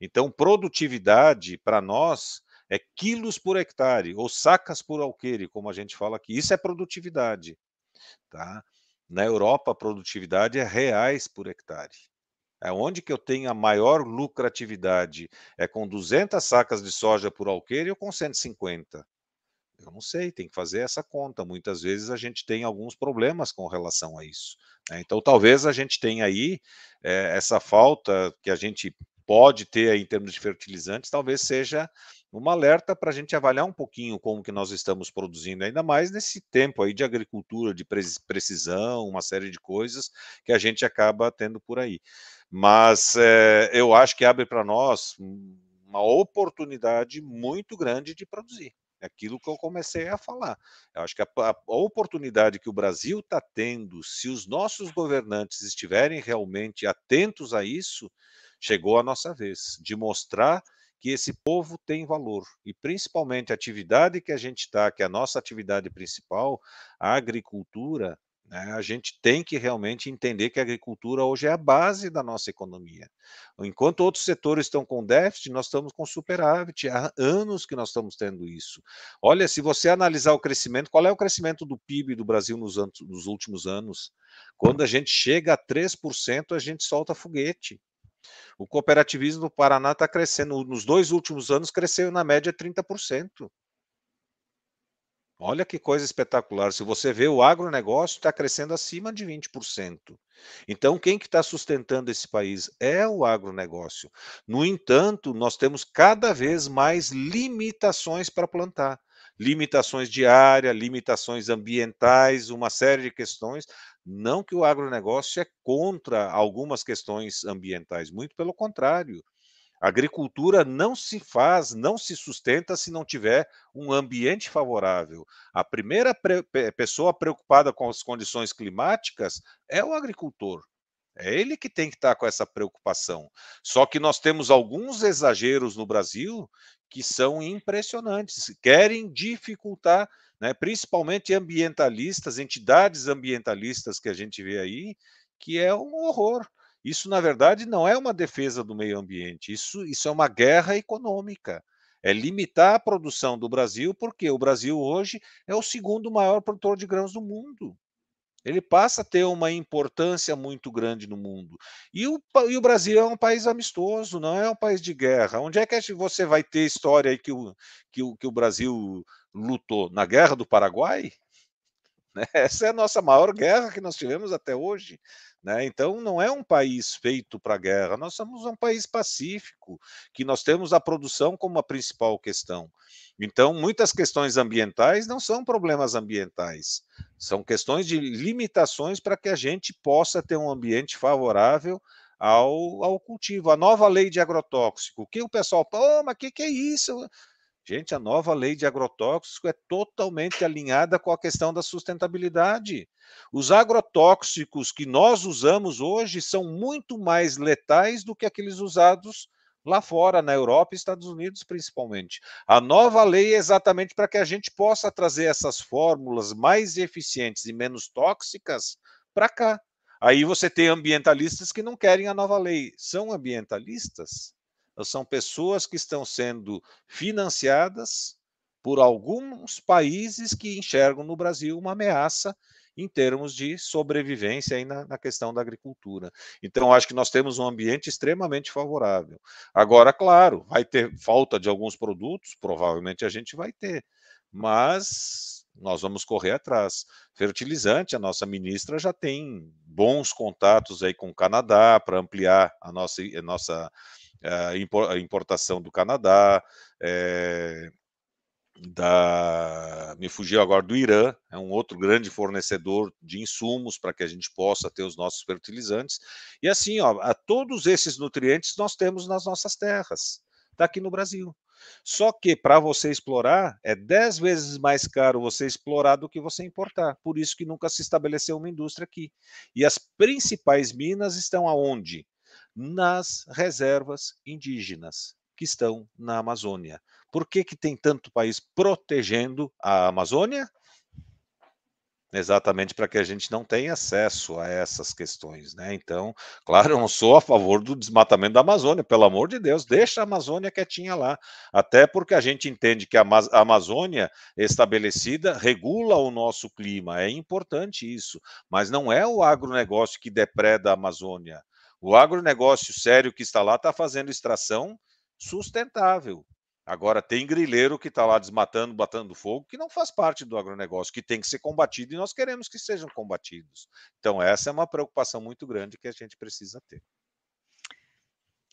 Então, produtividade para nós é quilos por hectare ou sacas por alqueire, como a gente fala aqui. Isso é produtividade, tá? Na Europa, a produtividade é reais por hectare. É onde que eu tenho a maior lucratividade. É com 200 sacas de soja por alqueire ou com 150? Eu não sei, tem que fazer essa conta. Muitas vezes a gente tem alguns problemas com relação a isso. Né? Então, talvez a gente tenha aí é, essa falta que a gente pode ter aí em termos de fertilizantes, talvez seja uma alerta para a gente avaliar um pouquinho como que nós estamos produzindo, ainda mais nesse tempo aí de agricultura, de precisão, uma série de coisas que a gente acaba tendo por aí. Mas é, eu acho que abre para nós uma oportunidade muito grande de produzir. É aquilo que eu comecei a falar. Eu acho que a, a oportunidade que o Brasil está tendo, se os nossos governantes estiverem realmente atentos a isso, chegou a nossa vez de mostrar que esse povo tem valor. E principalmente a atividade que a gente está, que é a nossa atividade principal, a agricultura, né, a gente tem que realmente entender que a agricultura hoje é a base da nossa economia. Enquanto outros setores estão com déficit, nós estamos com superávit. Há anos que nós estamos tendo isso. Olha, se você analisar o crescimento, qual é o crescimento do PIB do Brasil nos, anos, nos últimos anos? Quando a gente chega a 3%, a gente solta foguete. O cooperativismo no Paraná está crescendo. Nos dois últimos anos, cresceu na média 30%. Olha que coisa espetacular. Se você vê o agronegócio, está crescendo acima de 20%. Então, quem que está sustentando esse país é o agronegócio. No entanto, nós temos cada vez mais limitações para plantar. Limitações de área, limitações ambientais, uma série de questões não que o agronegócio é contra algumas questões ambientais, muito pelo contrário. A agricultura não se faz, não se sustenta se não tiver um ambiente favorável. A primeira pre pessoa preocupada com as condições climáticas é o agricultor. É ele que tem que estar tá com essa preocupação. Só que nós temos alguns exageros no Brasil que são impressionantes, querem dificultar né? principalmente ambientalistas, entidades ambientalistas que a gente vê aí, que é um horror. Isso, na verdade, não é uma defesa do meio ambiente, isso, isso é uma guerra econômica. É limitar a produção do Brasil, porque o Brasil hoje é o segundo maior produtor de grãos do mundo. Ele passa a ter uma importância muito grande no mundo. E o, e o, Brasil é um país amistoso, não é um país de guerra. Onde é que você vai ter história aí que o, que o, que o Brasil lutou? Na guerra do Paraguai? Essa é a nossa maior guerra que nós tivemos até hoje. Né? Então, não é um país feito para guerra, nós somos um país pacífico, que nós temos a produção como a principal questão. Então, muitas questões ambientais não são problemas ambientais, são questões de limitações para que a gente possa ter um ambiente favorável ao, ao cultivo. A nova lei de agrotóxico, que o pessoal, pô, mas o que, que é isso? Gente, a nova lei de agrotóxico é totalmente alinhada com a questão da sustentabilidade. Os agrotóxicos que nós usamos hoje são muito mais letais do que aqueles usados lá fora, na Europa e Estados Unidos principalmente. A nova lei é exatamente para que a gente possa trazer essas fórmulas mais eficientes e menos tóxicas para cá. Aí você tem ambientalistas que não querem a nova lei. São ambientalistas? Então, são pessoas que estão sendo financiadas por alguns países que enxergam no Brasil uma ameaça em termos de sobrevivência aí na, na, questão da agricultura. Então, acho que nós temos um ambiente extremamente favorável. Agora, claro, vai ter falta de alguns produtos, provavelmente a gente vai ter, mas nós vamos correr atrás. Fertilizante, a nossa ministra já tem bons contatos aí com o Canadá para ampliar a nossa, a nossa a importação do Canadá, é, da me fugiu agora do Irã, é um outro grande fornecedor de insumos para que a gente possa ter os nossos fertilizantes. E assim, ó, a todos esses nutrientes nós temos nas nossas terras, está aqui no Brasil. Só que para você explorar é 10 vezes mais caro você explorar do que você importar. Por isso que nunca se estabeleceu uma indústria aqui. E as principais minas estão aonde? nas reservas indígenas que estão na Amazônia. Por que, que tem tanto país protegendo a Amazônia? Exatamente para que a gente não tenha acesso a essas questões, né? Então, claro, eu não sou a favor do desmatamento da Amazônia, pelo amor de Deus, deixa a Amazônia quietinha lá. Até porque a gente entende que a Amazônia estabelecida regula o nosso clima, é importante isso, mas não é o agronegócio que depreda a Amazônia, o agronegócio sério que está lá está fazendo extração sustentável. Agora, tem grileiro que está lá desmatando, batendo fogo, que não faz parte do agronegócio, que tem que ser combatido e nós queremos que sejam combatidos. Então, essa é uma preocupação muito grande que a gente precisa ter.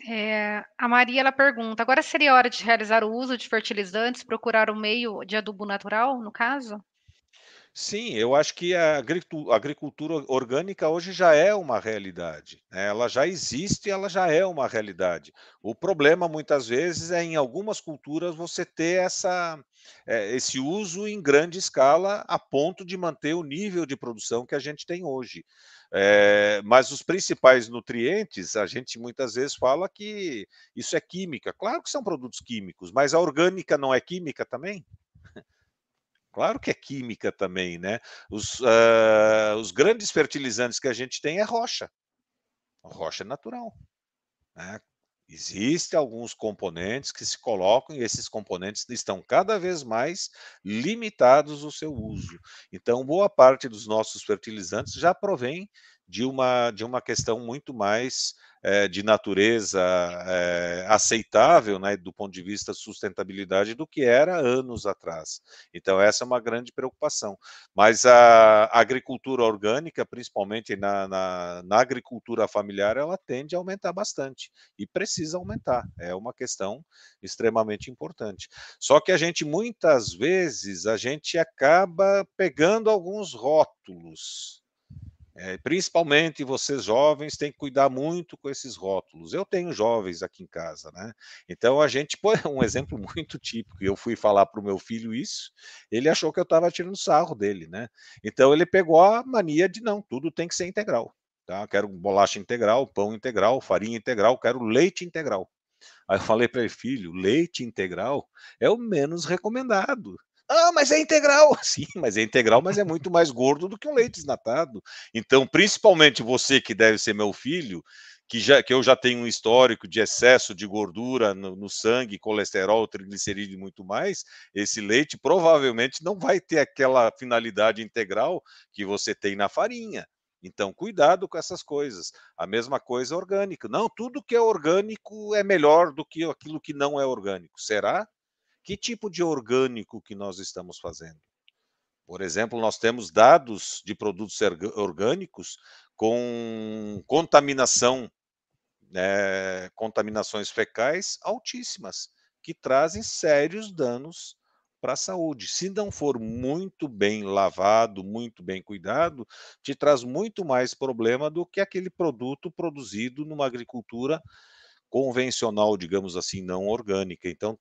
É, a Maria ela pergunta: agora seria hora de realizar o uso de fertilizantes, procurar um meio de adubo natural, no caso? Sim, eu acho que a agricultura orgânica hoje já é uma realidade. Né? Ela já existe, ela já é uma realidade. O problema, muitas vezes, é em algumas culturas você ter essa, eh, esse uso em grande escala a ponto de manter o nível de produção que a gente tem hoje. É, mas os principais nutrientes, a gente muitas vezes fala que isso é química. Claro que são produtos químicos, mas a orgânica não é química também? Claro que é química também, né? Os, uh, os grandes fertilizantes que a gente tem é rocha. Rocha é natural. Né? Existem alguns componentes que se colocam e esses componentes estão cada vez mais limitados o seu uso. Então, boa parte dos nossos fertilizantes já provém de uma, de uma questão muito mais é, de natureza é, aceitável, né, do ponto de vista sustentabilidade, do que era anos atrás. Então, essa é uma grande preocupação. Mas a agricultura orgânica, principalmente na, na, na agricultura familiar, ela tende a aumentar bastante e precisa aumentar. É uma questão extremamente importante. Só que a gente, muitas vezes, a gente acaba pegando alguns rótulos é, principalmente vocês jovens têm que cuidar muito com esses rótulos. Eu tenho jovens aqui em casa, né? Então a gente põe é um exemplo muito típico. Eu fui falar para o meu filho isso, ele achou que eu estava tirando sarro dele, né? Então ele pegou a mania de não, tudo tem que ser integral. Tá? Quero bolacha integral, pão integral, farinha integral, quero leite integral. Aí eu falei para ele, filho, leite integral é o menos recomendado. Ah, mas é integral. Sim, mas é integral, mas é muito mais gordo do que um leite desnatado. Então, principalmente você que deve ser meu filho, que, já, que eu já tenho um histórico de excesso de gordura no, no sangue, colesterol, triglicerídeo e muito mais, esse leite provavelmente não vai ter aquela finalidade integral que você tem na farinha. Então, cuidado com essas coisas. A mesma coisa orgânico. Não, tudo que é orgânico é melhor do que aquilo que não é orgânico. Será? Que tipo de orgânico que nós estamos fazendo? Por exemplo, nós temos dados de produtos orgânicos com contaminação, né, contaminações fecais altíssimas, que trazem sérios danos para a saúde. Se não for muito bem lavado, muito bem cuidado, te traz muito mais problema do que aquele produto produzido numa agricultura convencional, digamos assim, não orgânica. Então,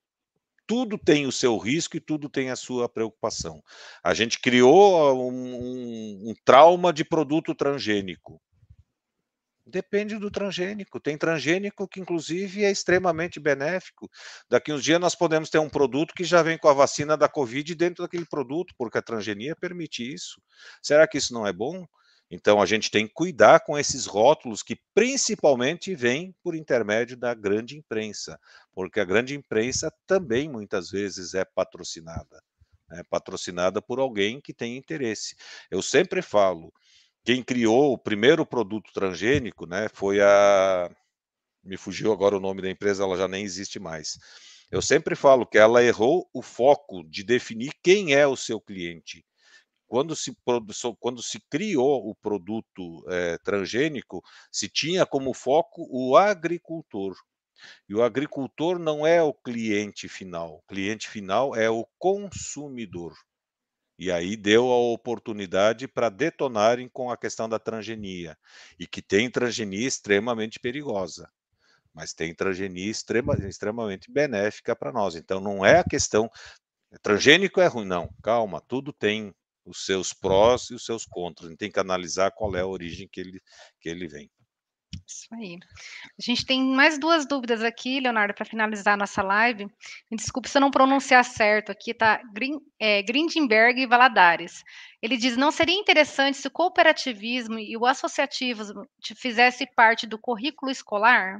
tudo tem o seu risco e tudo tem a sua preocupação. A gente criou ah, um, um, trauma de produto transgênico. Depende do transgênico. Tem transgênico que, inclusive, é extremamente benéfico. Daqui uns dias nós podemos ter um produto que já vem com a vacina da Covid dentro daquele produto, porque a transgenia permite isso. Será que isso não é bom? Então a gente tem que cuidar com esses rótulos que principalmente vêm por intermédio da grande imprensa, porque a grande imprensa também muitas vezes é patrocinada, é patrocinada por alguém que tem interesse. Eu sempre falo, quem criou o primeiro produto transgênico, né, foi a me fugiu agora o nome da empresa, ela já nem existe mais. Eu sempre falo que ela errou o foco de definir quem é o seu cliente quando se, quando se criou o produto é, transgênico, se tinha como foco o agricultor. E o agricultor não é o cliente final, o cliente final é o consumidor. E aí deu a oportunidade para detonarem com a questão da transgenia, e que tem transgenia extremamente perigosa, mas tem transgenia extrema, extremamente benéfica para nós. Então não é a questão transgênico é ruim, não. Calma, tudo tem os seus prós e os seus contras. A gente tem que analisar qual é a origem que ele, que ele vem. Isso aí. A gente tem mais duas dúvidas aqui, Leonardo, para finalizar a nossa live. Me desculpe se eu não pronunciar certo aqui, tá? Green, é, Grindenberg e Valadares. Ele diz: não seria interessante se o cooperativismo e o associativismo fizesse parte do currículo escolar?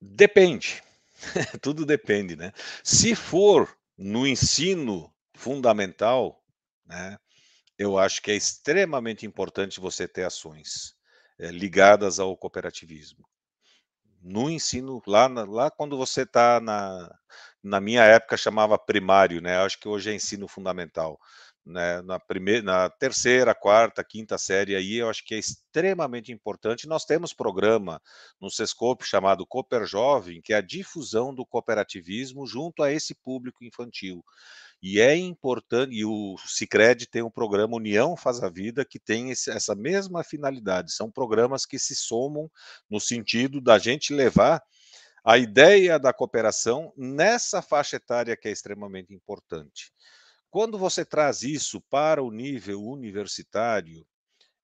Depende. Tudo depende, né? Se for no ensino fundamental, né, eu acho que é extremamente importante você ter ações é, ligadas ao cooperativismo. No ensino, lá, lá quando você está na. Na minha época chamava primário, né? Acho que hoje é ensino fundamental. Né? Na, primeira, na terceira, quarta, quinta série, aí eu acho que é extremamente importante. Nós temos programa no Sescope chamado Cooper Jovem, que é a difusão do cooperativismo junto a esse público infantil. E é importante, e o Cicred tem um programa União Faz a Vida, que tem esse, essa mesma finalidade. São programas que se somam no sentido da gente levar a ideia da cooperação nessa faixa etária que é extremamente importante. Quando você traz isso para o nível universitário,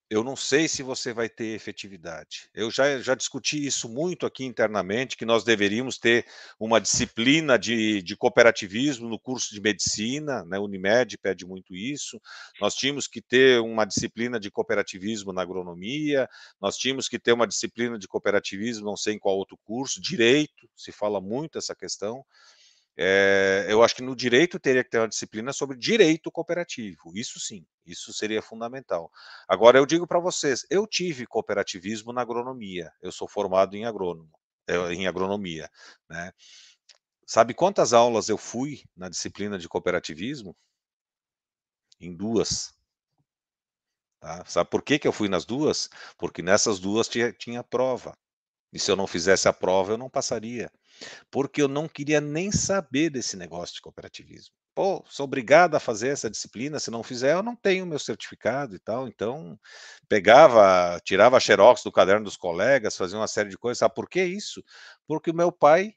eu não sei se você vai ter efetividade. Eu já, já discuti isso muito aqui internamente, que nós deveríamos ter uma disciplina de, de cooperativismo no curso de medicina, né? Unimed pede muito isso. Nós tínhamos que ter uma disciplina de cooperativismo na agronomia, nós tínhamos que ter uma disciplina de cooperativismo, não sei em qual outro curso, direito, se fala muito essa questão. É, eu acho que no direito teria que ter uma disciplina sobre direito cooperativo. Isso sim, isso seria fundamental. Agora eu digo para vocês, eu tive cooperativismo na agronomia. Eu sou formado em agrônomo, eh, em agronomia, né? Sabe quantas aulas eu fui na disciplina de cooperativismo? Em duas. Tá? Sabe por que, que eu fui nas duas? Porque nessas duas tinha, tinha prova. E se eu não fizesse a prova, eu não passaria. Porque eu não queria nem saber desse negócio de cooperativismo. Pô, sou obrigado a fazer essa disciplina, se não fizer, eu não tenho meu certificado e tal. Então, pegava, tirava xerox do caderno dos colegas, fazia uma série de coisas. Ah, por que isso? Porque o meu pai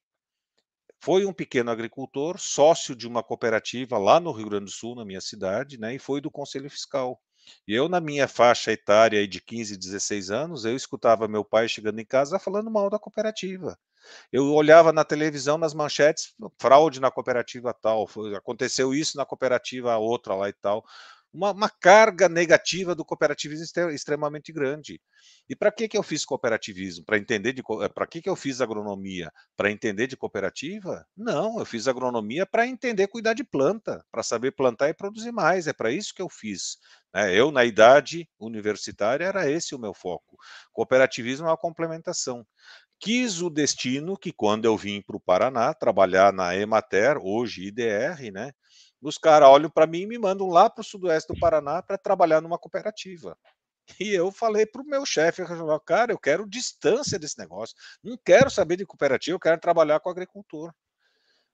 foi um pequeno agricultor, sócio de uma cooperativa lá no Rio Grande do Sul, na minha cidade, né, e foi do Conselho Fiscal. Eu, na minha faixa etária de 15, 16 anos, eu escutava meu pai chegando em casa falando mal da cooperativa. Eu olhava na televisão, nas manchetes, fraude na cooperativa tal, aconteceu isso na cooperativa outra lá e tal uma, uma carga negativa do cooperativismo extremamente grande. E para que, que eu fiz cooperativismo? Para entender de eh, para que, que eu fiz agronomia? Para entender de cooperativa? Não, eu fiz agronomia para entender cuidar de planta, para saber plantar e produzir mais. É para isso que eu fiz. Né? Eu, na idade universitária, era esse o meu foco. Cooperativismo é uma complementação. Quis o destino que, quando eu vim para o Paraná trabalhar na Emater, hoje IDR, né? os caras olham para mim e me mandam lá para o sudoeste do Paraná para trabalhar numa cooperativa. E eu falei para o meu chefe regional, cara, eu quero distância desse negócio, não quero saber de cooperativa, eu quero trabalhar com agricultor.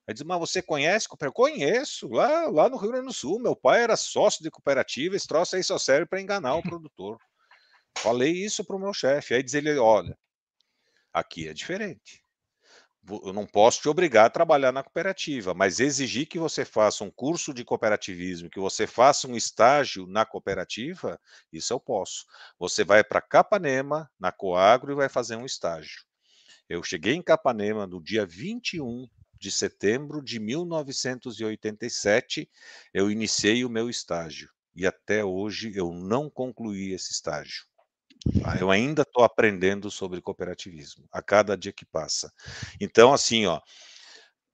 Aí diz, mas você conhece cooperativa? Conheço, lá, lá no Rio Grande do Sul, meu pai era sócio de cooperativa, esse troço aí só serve para enganar o produtor. Falei isso para o meu chefe, aí diz ele, olha, aqui é diferente eu não posso te obrigar a trabalhar na cooperativa, mas exigir que você faça um curso de cooperativismo, que você faça um estágio na cooperativa, isso eu posso. Você vai para Capanema, na Coagro, e vai fazer um estágio. Eu cheguei em Capanema no dia 21 de setembro de 1987, eu iniciei o meu estágio. E até hoje eu não concluí esse estágio. Eu ainda estou aprendendo sobre cooperativismo a cada dia que passa. Então, assim, ó,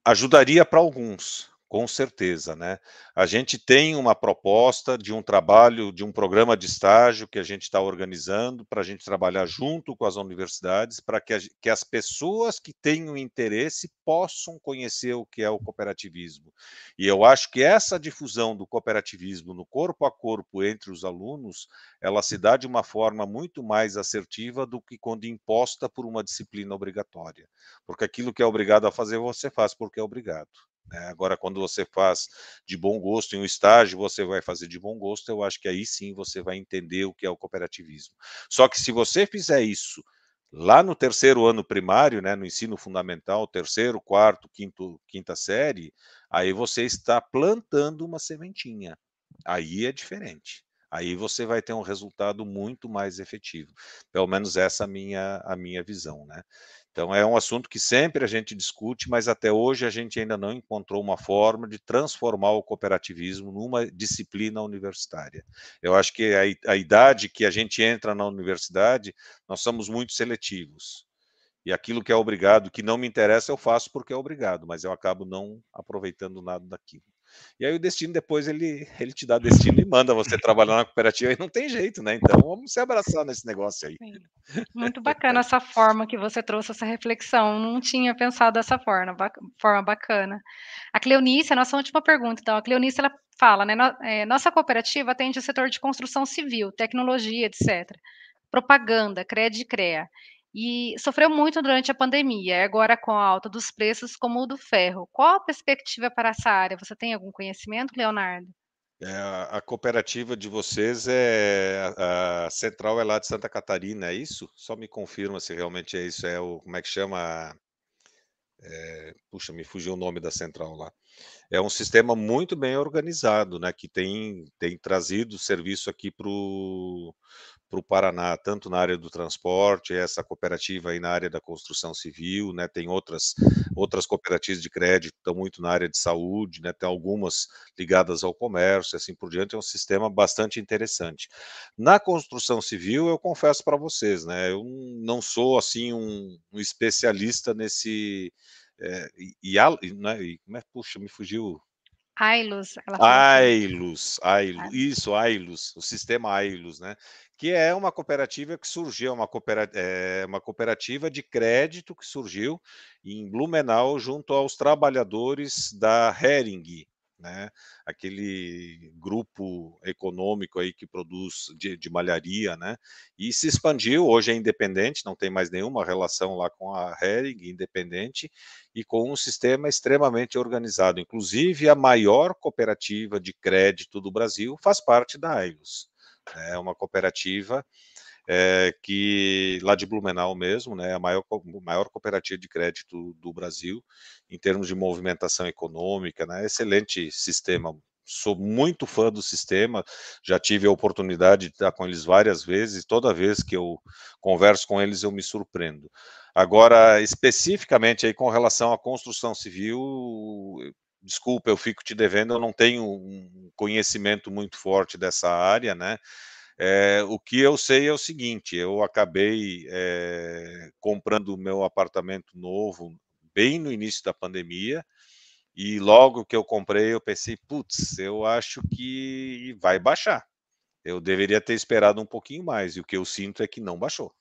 ajudaria para alguns, com certeza, né? A gente tem uma proposta de um trabalho, de um programa de estágio que a gente está organizando para a gente trabalhar junto com as universidades, para que, que, as pessoas que tenham interesse possam conhecer o que é o cooperativismo. E eu acho que essa difusão do cooperativismo no corpo a corpo entre os alunos, ela se dá de uma forma muito mais assertiva do que quando imposta por uma disciplina obrigatória. Porque aquilo que é obrigado a fazer, você faz porque é obrigado. Né. Agora, quando você faz de bom gosto em um estágio, você vai fazer de bom gosto, eu acho que aí sim você vai entender o que é o cooperativismo. Só que se você fizer isso lá no terceiro ano primário, né, no ensino fundamental, terceiro, quarto, quinto, quinta série, aí você está plantando uma sementinha. Aí é diferente. Aí você vai ter um resultado muito mais efetivo. Pelo menos essa é a minha, a minha visão, né? Então, é um assunto que sempre a gente discute, mas até hoje a gente ainda não encontrou uma forma de transformar o cooperativismo numa disciplina universitária. Eu acho que a, a idade que a gente entra na universidade, nós somos muito seletivos. E aquilo que é obrigado, que não me interessa, eu faço porque é obrigado, mas eu acabo não aproveitando nada daquilo. E aí o destino depois ele, ele te dá destino e manda você trabalhar na cooperativa e não tem jeito, né? Então vamos se abraçar nesse negócio aí. Muito bacana essa forma que você trouxe essa reflexão. Não tinha pensado dessa forma, forma bacana. A Cleonice, a nossa última pergunta, então, a Cleonice ela fala, né? É, nossa cooperativa atende o setor de construção civil, tecnologia, etc. Propaganda, crede e CREA e sofreu muito durante a pandemia, agora com a alta dos preços, como o do ferro. Qual a perspectiva para essa área? Você tem algum conhecimento, Leonardo? É, a cooperativa de vocês é a, central é lá de Santa Catarina, é isso? Só me confirma se realmente é isso. É o como é que chama? É, puxa, me fugiu o nome da central lá. É um sistema muito bem organizado, né? Que tem tem trazido serviço aqui para o para o Paraná, tanto na área do transporte, essa cooperativa aí na área da construção civil, né, tem outras, outras cooperativas de crédito, estão muito na área de saúde, né, tem algumas ligadas ao comércio, assim por diante, é um sistema bastante interessante. Na construção civil, eu confesso para vocês, né, eu não sou, assim, um, um especialista nesse... É, e, e, né, e, como é, puxa, me fugiu Ailus. Assim. Ailus, Ailus, ah. isso, Ailus, o sistema Ailus, né? que é uma cooperativa que surgiu, é uma, coopera, é, eh, uma cooperativa de crédito que surgiu em Blumenau junto aos trabalhadores da Hering, né? aquele grupo econômico aí que produz de, de, malharia, né? e se expandiu, hoje é independente, não tem mais nenhuma relação lá com a Hering, independente, e com um sistema extremamente organizado, inclusive a maior cooperativa de crédito do Brasil faz parte da Ailos. É uma cooperativa é, que lá de Blumenau mesmo, né, a maior, maior cooperativa de crédito do Brasil em termos de movimentação econômica, né, excelente sistema. Sou muito fã do sistema, já tive a oportunidade de estar com eles várias vezes. Toda vez que eu converso com eles, eu me surpreendo. Agora, especificamente aí com relação à construção civil, desculpa, eu fico te devendo, eu não tenho um conhecimento muito forte dessa área, né? É, o que eu sei é o seguinte: eu acabei é, comprando o meu apartamento novo bem no início da pandemia, e logo que eu comprei, eu pensei, putz, eu acho que vai baixar. Eu deveria ter esperado um pouquinho mais, e o que eu sinto é que não baixou.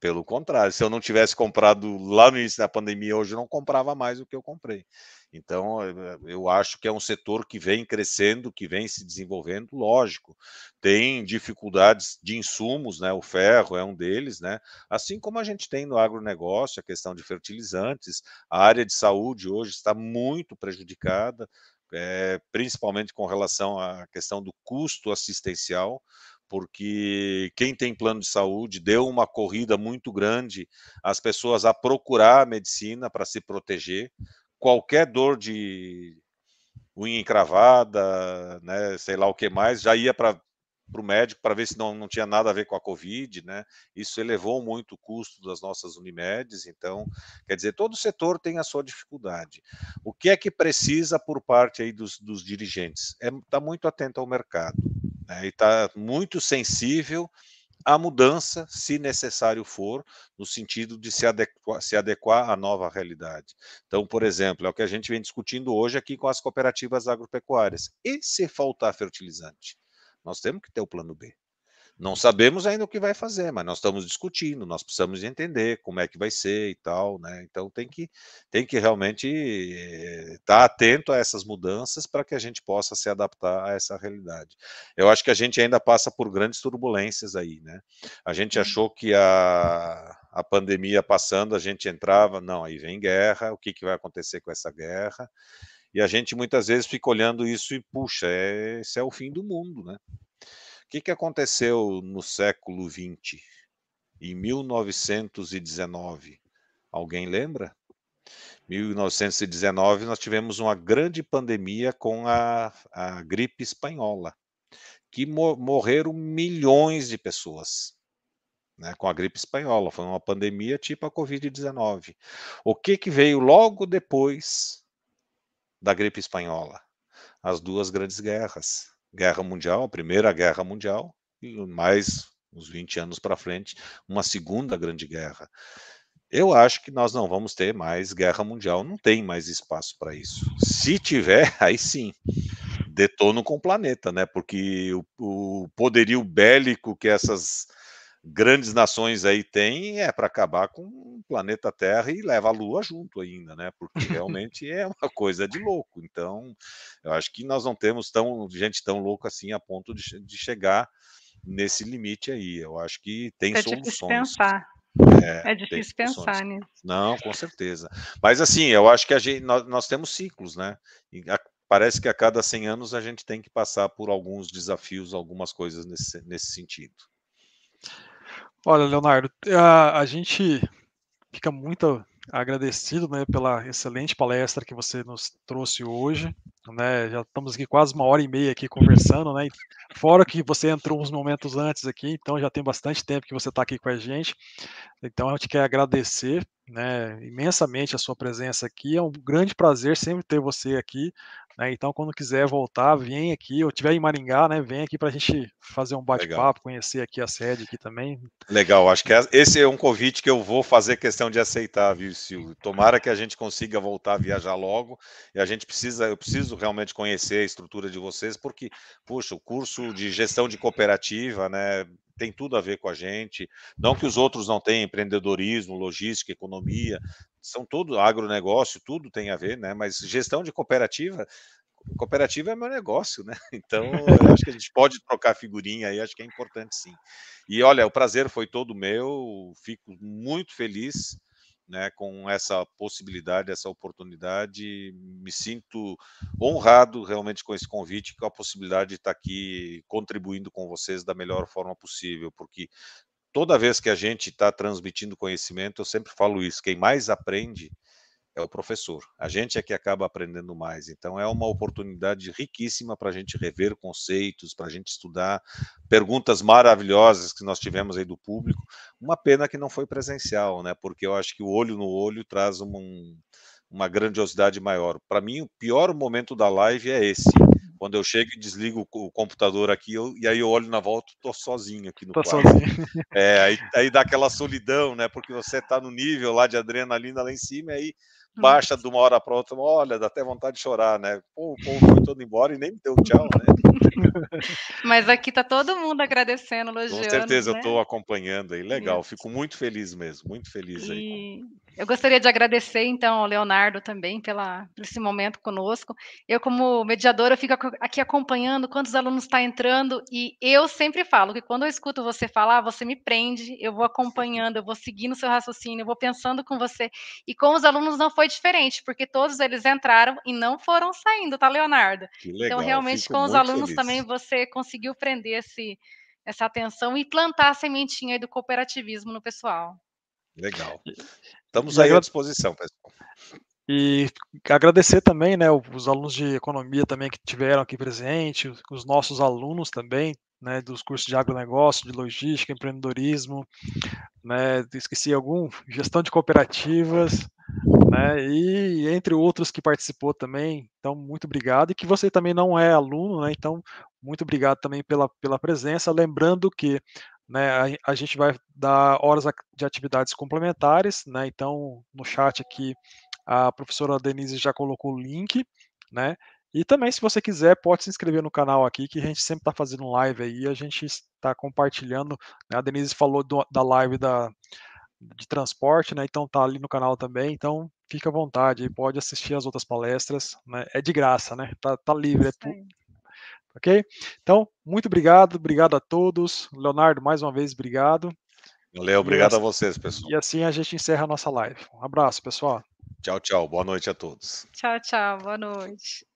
Pelo contrário, se eu não tivesse comprado lá no início da pandemia, hoje eu não comprava mais o que eu comprei. Então, eh, eh, eu acho que é um setor que vem crescendo, que vem se desenvolvendo, lógico. Tem dificuldades de insumos, né? O ferro é um deles, né? Assim como a gente tem no agronegócio, a questão de fertilizantes, a área de saúde hoje está muito prejudicada, é, principalmente com relação à questão do custo assistencial porque quem tem plano de saúde deu uma corrida muito grande às pessoas a procurar a medicina para se proteger, qualquer dor de unha encravada, né, sei lá o que mais, já ia para para o médico para ver se não, não tinha nada a ver com a Covid, né? Isso elevou muito o custo das nossas Unimedes, então, quer dizer, todo setor tem a sua dificuldade. O que é que precisa por parte aí dos, dos dirigentes? É estar tá muito atento ao mercado, né? E estar tá muito sensível a mudança, se necessário for, no sentido de se adequar, se adequar à nova realidade. Então, por exemplo, é o que a gente vem discutindo hoje aqui com as cooperativas agropecuárias. E se faltar fertilizante? Nós temos que ter o plano B. Não sabemos ainda o que vai fazer, mas nós estamos discutindo, nós precisamos entender como é que vai ser e tal, né? Então tem que, tem que realmente estar eh, tá atento a essas mudanças para que a gente possa se adaptar a essa realidade. Eu acho que a gente ainda passa por grandes turbulências aí, né? A gente uhum. achou que a, a pandemia passando, a gente entrava, não, aí vem guerra, o que, que vai acontecer com essa guerra? E a gente muitas vezes fica olhando isso e, puxa, é, esse é o fim do mundo, né? que, que aconteceu no século XX, em 1919? Alguém lembra? 1919, nós tivemos uma grande pandemia com a, a gripe espanhola, que morreram milhões de pessoas. Né, com a gripe espanhola, foi uma pandemia tipo a Covid-19. O que, que veio logo depois da gripe espanhola? As duas grandes guerras, Guerra Mundial, a Primeira Guerra Mundial, e mais uns 20 anos para frente, uma Segunda Grande Guerra. Eu acho que nós não vamos ter mais guerra mundial, não tem mais espaço para isso. Se tiver, aí sim, detono com o planeta, né? Porque o, o poderio bélico que essas grandes nações aí têm é para acabar com o planeta Terra e leva a Lua junto ainda, né? Porque realmente é uma coisa de louco. Então, eu acho que nós não temos tão gente tão louca assim a ponto de, de chegar nesse limite aí. Eu acho que tem é soluções. Pensar. É, é difícil pensar nisso. Né? Não, com certeza. Mas assim, eu acho que a gente, nós, nós temos ciclos, né? A, parece que a cada 100 anos a gente tem que passar por alguns desafios, algumas coisas nesse, nesse sentido. Olha, Leonardo, a, a gente fica muito agradecido né, pela excelente palestra que você nos trouxe hoje né? Já estamos aqui quase uma hora e meia aqui conversando, né? Fora que você entrou uns momentos antes aqui, então já tem bastante tempo que você está aqui com a gente. Então eu te quero agradecer, né, imensamente a sua presença aqui. É um grande prazer sempre ter você aqui. Né? Então quando quiser voltar, vem aqui. Eu tiver em Maringá, né? Vem aqui para a gente fazer um bate-papo, conhecer aqui a sede aqui também. Legal. Acho que esse é um convite que eu vou fazer questão de aceitar, viu, Silvio? Tomara que a gente consiga voltar a viajar logo. E a gente precisa, eu preciso realmente conhecer a estrutura de vocês, porque, puxa, o curso de gestão de cooperativa, né, tem tudo a ver com a gente. Não que os outros não tenham empreendedorismo, logística, economia, são tudo agronegócio, tudo tem a ver, né? Mas gestão de cooperativa, cooperativa é meu negócio, né? Então, acho que a gente pode trocar figurinha aí, acho que é importante sim. E olha, o prazer foi todo meu, fico muito feliz né, com essa possibilidade, essa oportunidade. Me sinto honrado realmente com esse convite, com a possibilidade de estar aqui contribuindo com vocês da melhor forma possível, porque toda vez que a gente está transmitindo conhecimento, eu sempre falo isso: quem mais aprende é o professor. A gente é que acaba aprendendo mais. Então, é uma oportunidade riquíssima para a gente rever conceitos, para a gente estudar perguntas maravilhosas que nós tivemos aí do público. Uma pena que não foi presencial, né? Porque eu acho que o olho no olho traz uma, uma grandiosidade maior. Para mim, o pior momento da live é esse. Uhum. Quando eu chego e desligo o computador aqui, eu, e aí eu olho na volta, tô sozinho aqui no tô quarto. Sozinho. É, aí, aí dá aquela solidão, né? Porque você tá no nível lá de adrenalina lá em cima, aí baixa uhum. de uma hora para outra, olha, dá até vontade de chorar, né? Pô, o povo foi todo embora e nem me deu tchau, né? Mas aqui tá todo mundo agradecendo, elogiando. Com certeza, né? eu estou acompanhando aí, legal, fico muito feliz mesmo, muito feliz aí. Eu gostaria de agradecer, então, ao Leonardo também pela, por esse momento conosco. Eu, como mediadora, fico aqui acompanhando quantos alunos está entrando e eu sempre falo que quando eu escuto você falar, você me prende, eu vou acompanhando, eu vou seguindo o seu raciocínio, eu vou pensando com você. E com os alunos não foi diferente, porque todos eles entraram e não foram saindo, tá, Leonardo? Que então, legal, então, realmente, com os alunos feliz. também você conseguiu prender esse, essa atenção e plantar a sementinha do cooperativismo no pessoal. Legal. Estamos aí à disposição, pessoal. E agradecer também, né, os alunos de economia também que tiveram aqui presente, os nossos alunos também, né, dos cursos de agronegócio, de logística, empreendedorismo, né, esqueci algum, gestão de cooperativas, né, e entre outros que participou também. Então, muito obrigado. E que você também não é aluno, né, então, muito obrigado também pela, pela presença. Lembrando que né, a, a, gente vai dar horas de atividades complementares, né, então no chat aqui a professora Denise já colocou o link, né, e também se você quiser pode se inscrever no canal aqui que a gente sempre está fazendo live aí, a gente está compartilhando, né, a Denise falou do, da live da, de transporte, né, então tá ali no canal também, então fica à vontade, pode assistir as outras palestras, né, é de graça, né, tá, tá livre, é, Ok? Então, muito obrigado, obrigado a todos. Leonardo, mais uma vez, obrigado. Valeu, obrigado a assim, vocês, pessoal. E assim a gente encerra a nossa live. Um abraço, pessoal. Tchau, tchau. Boa noite a todos. Tchau, tchau. Boa noite.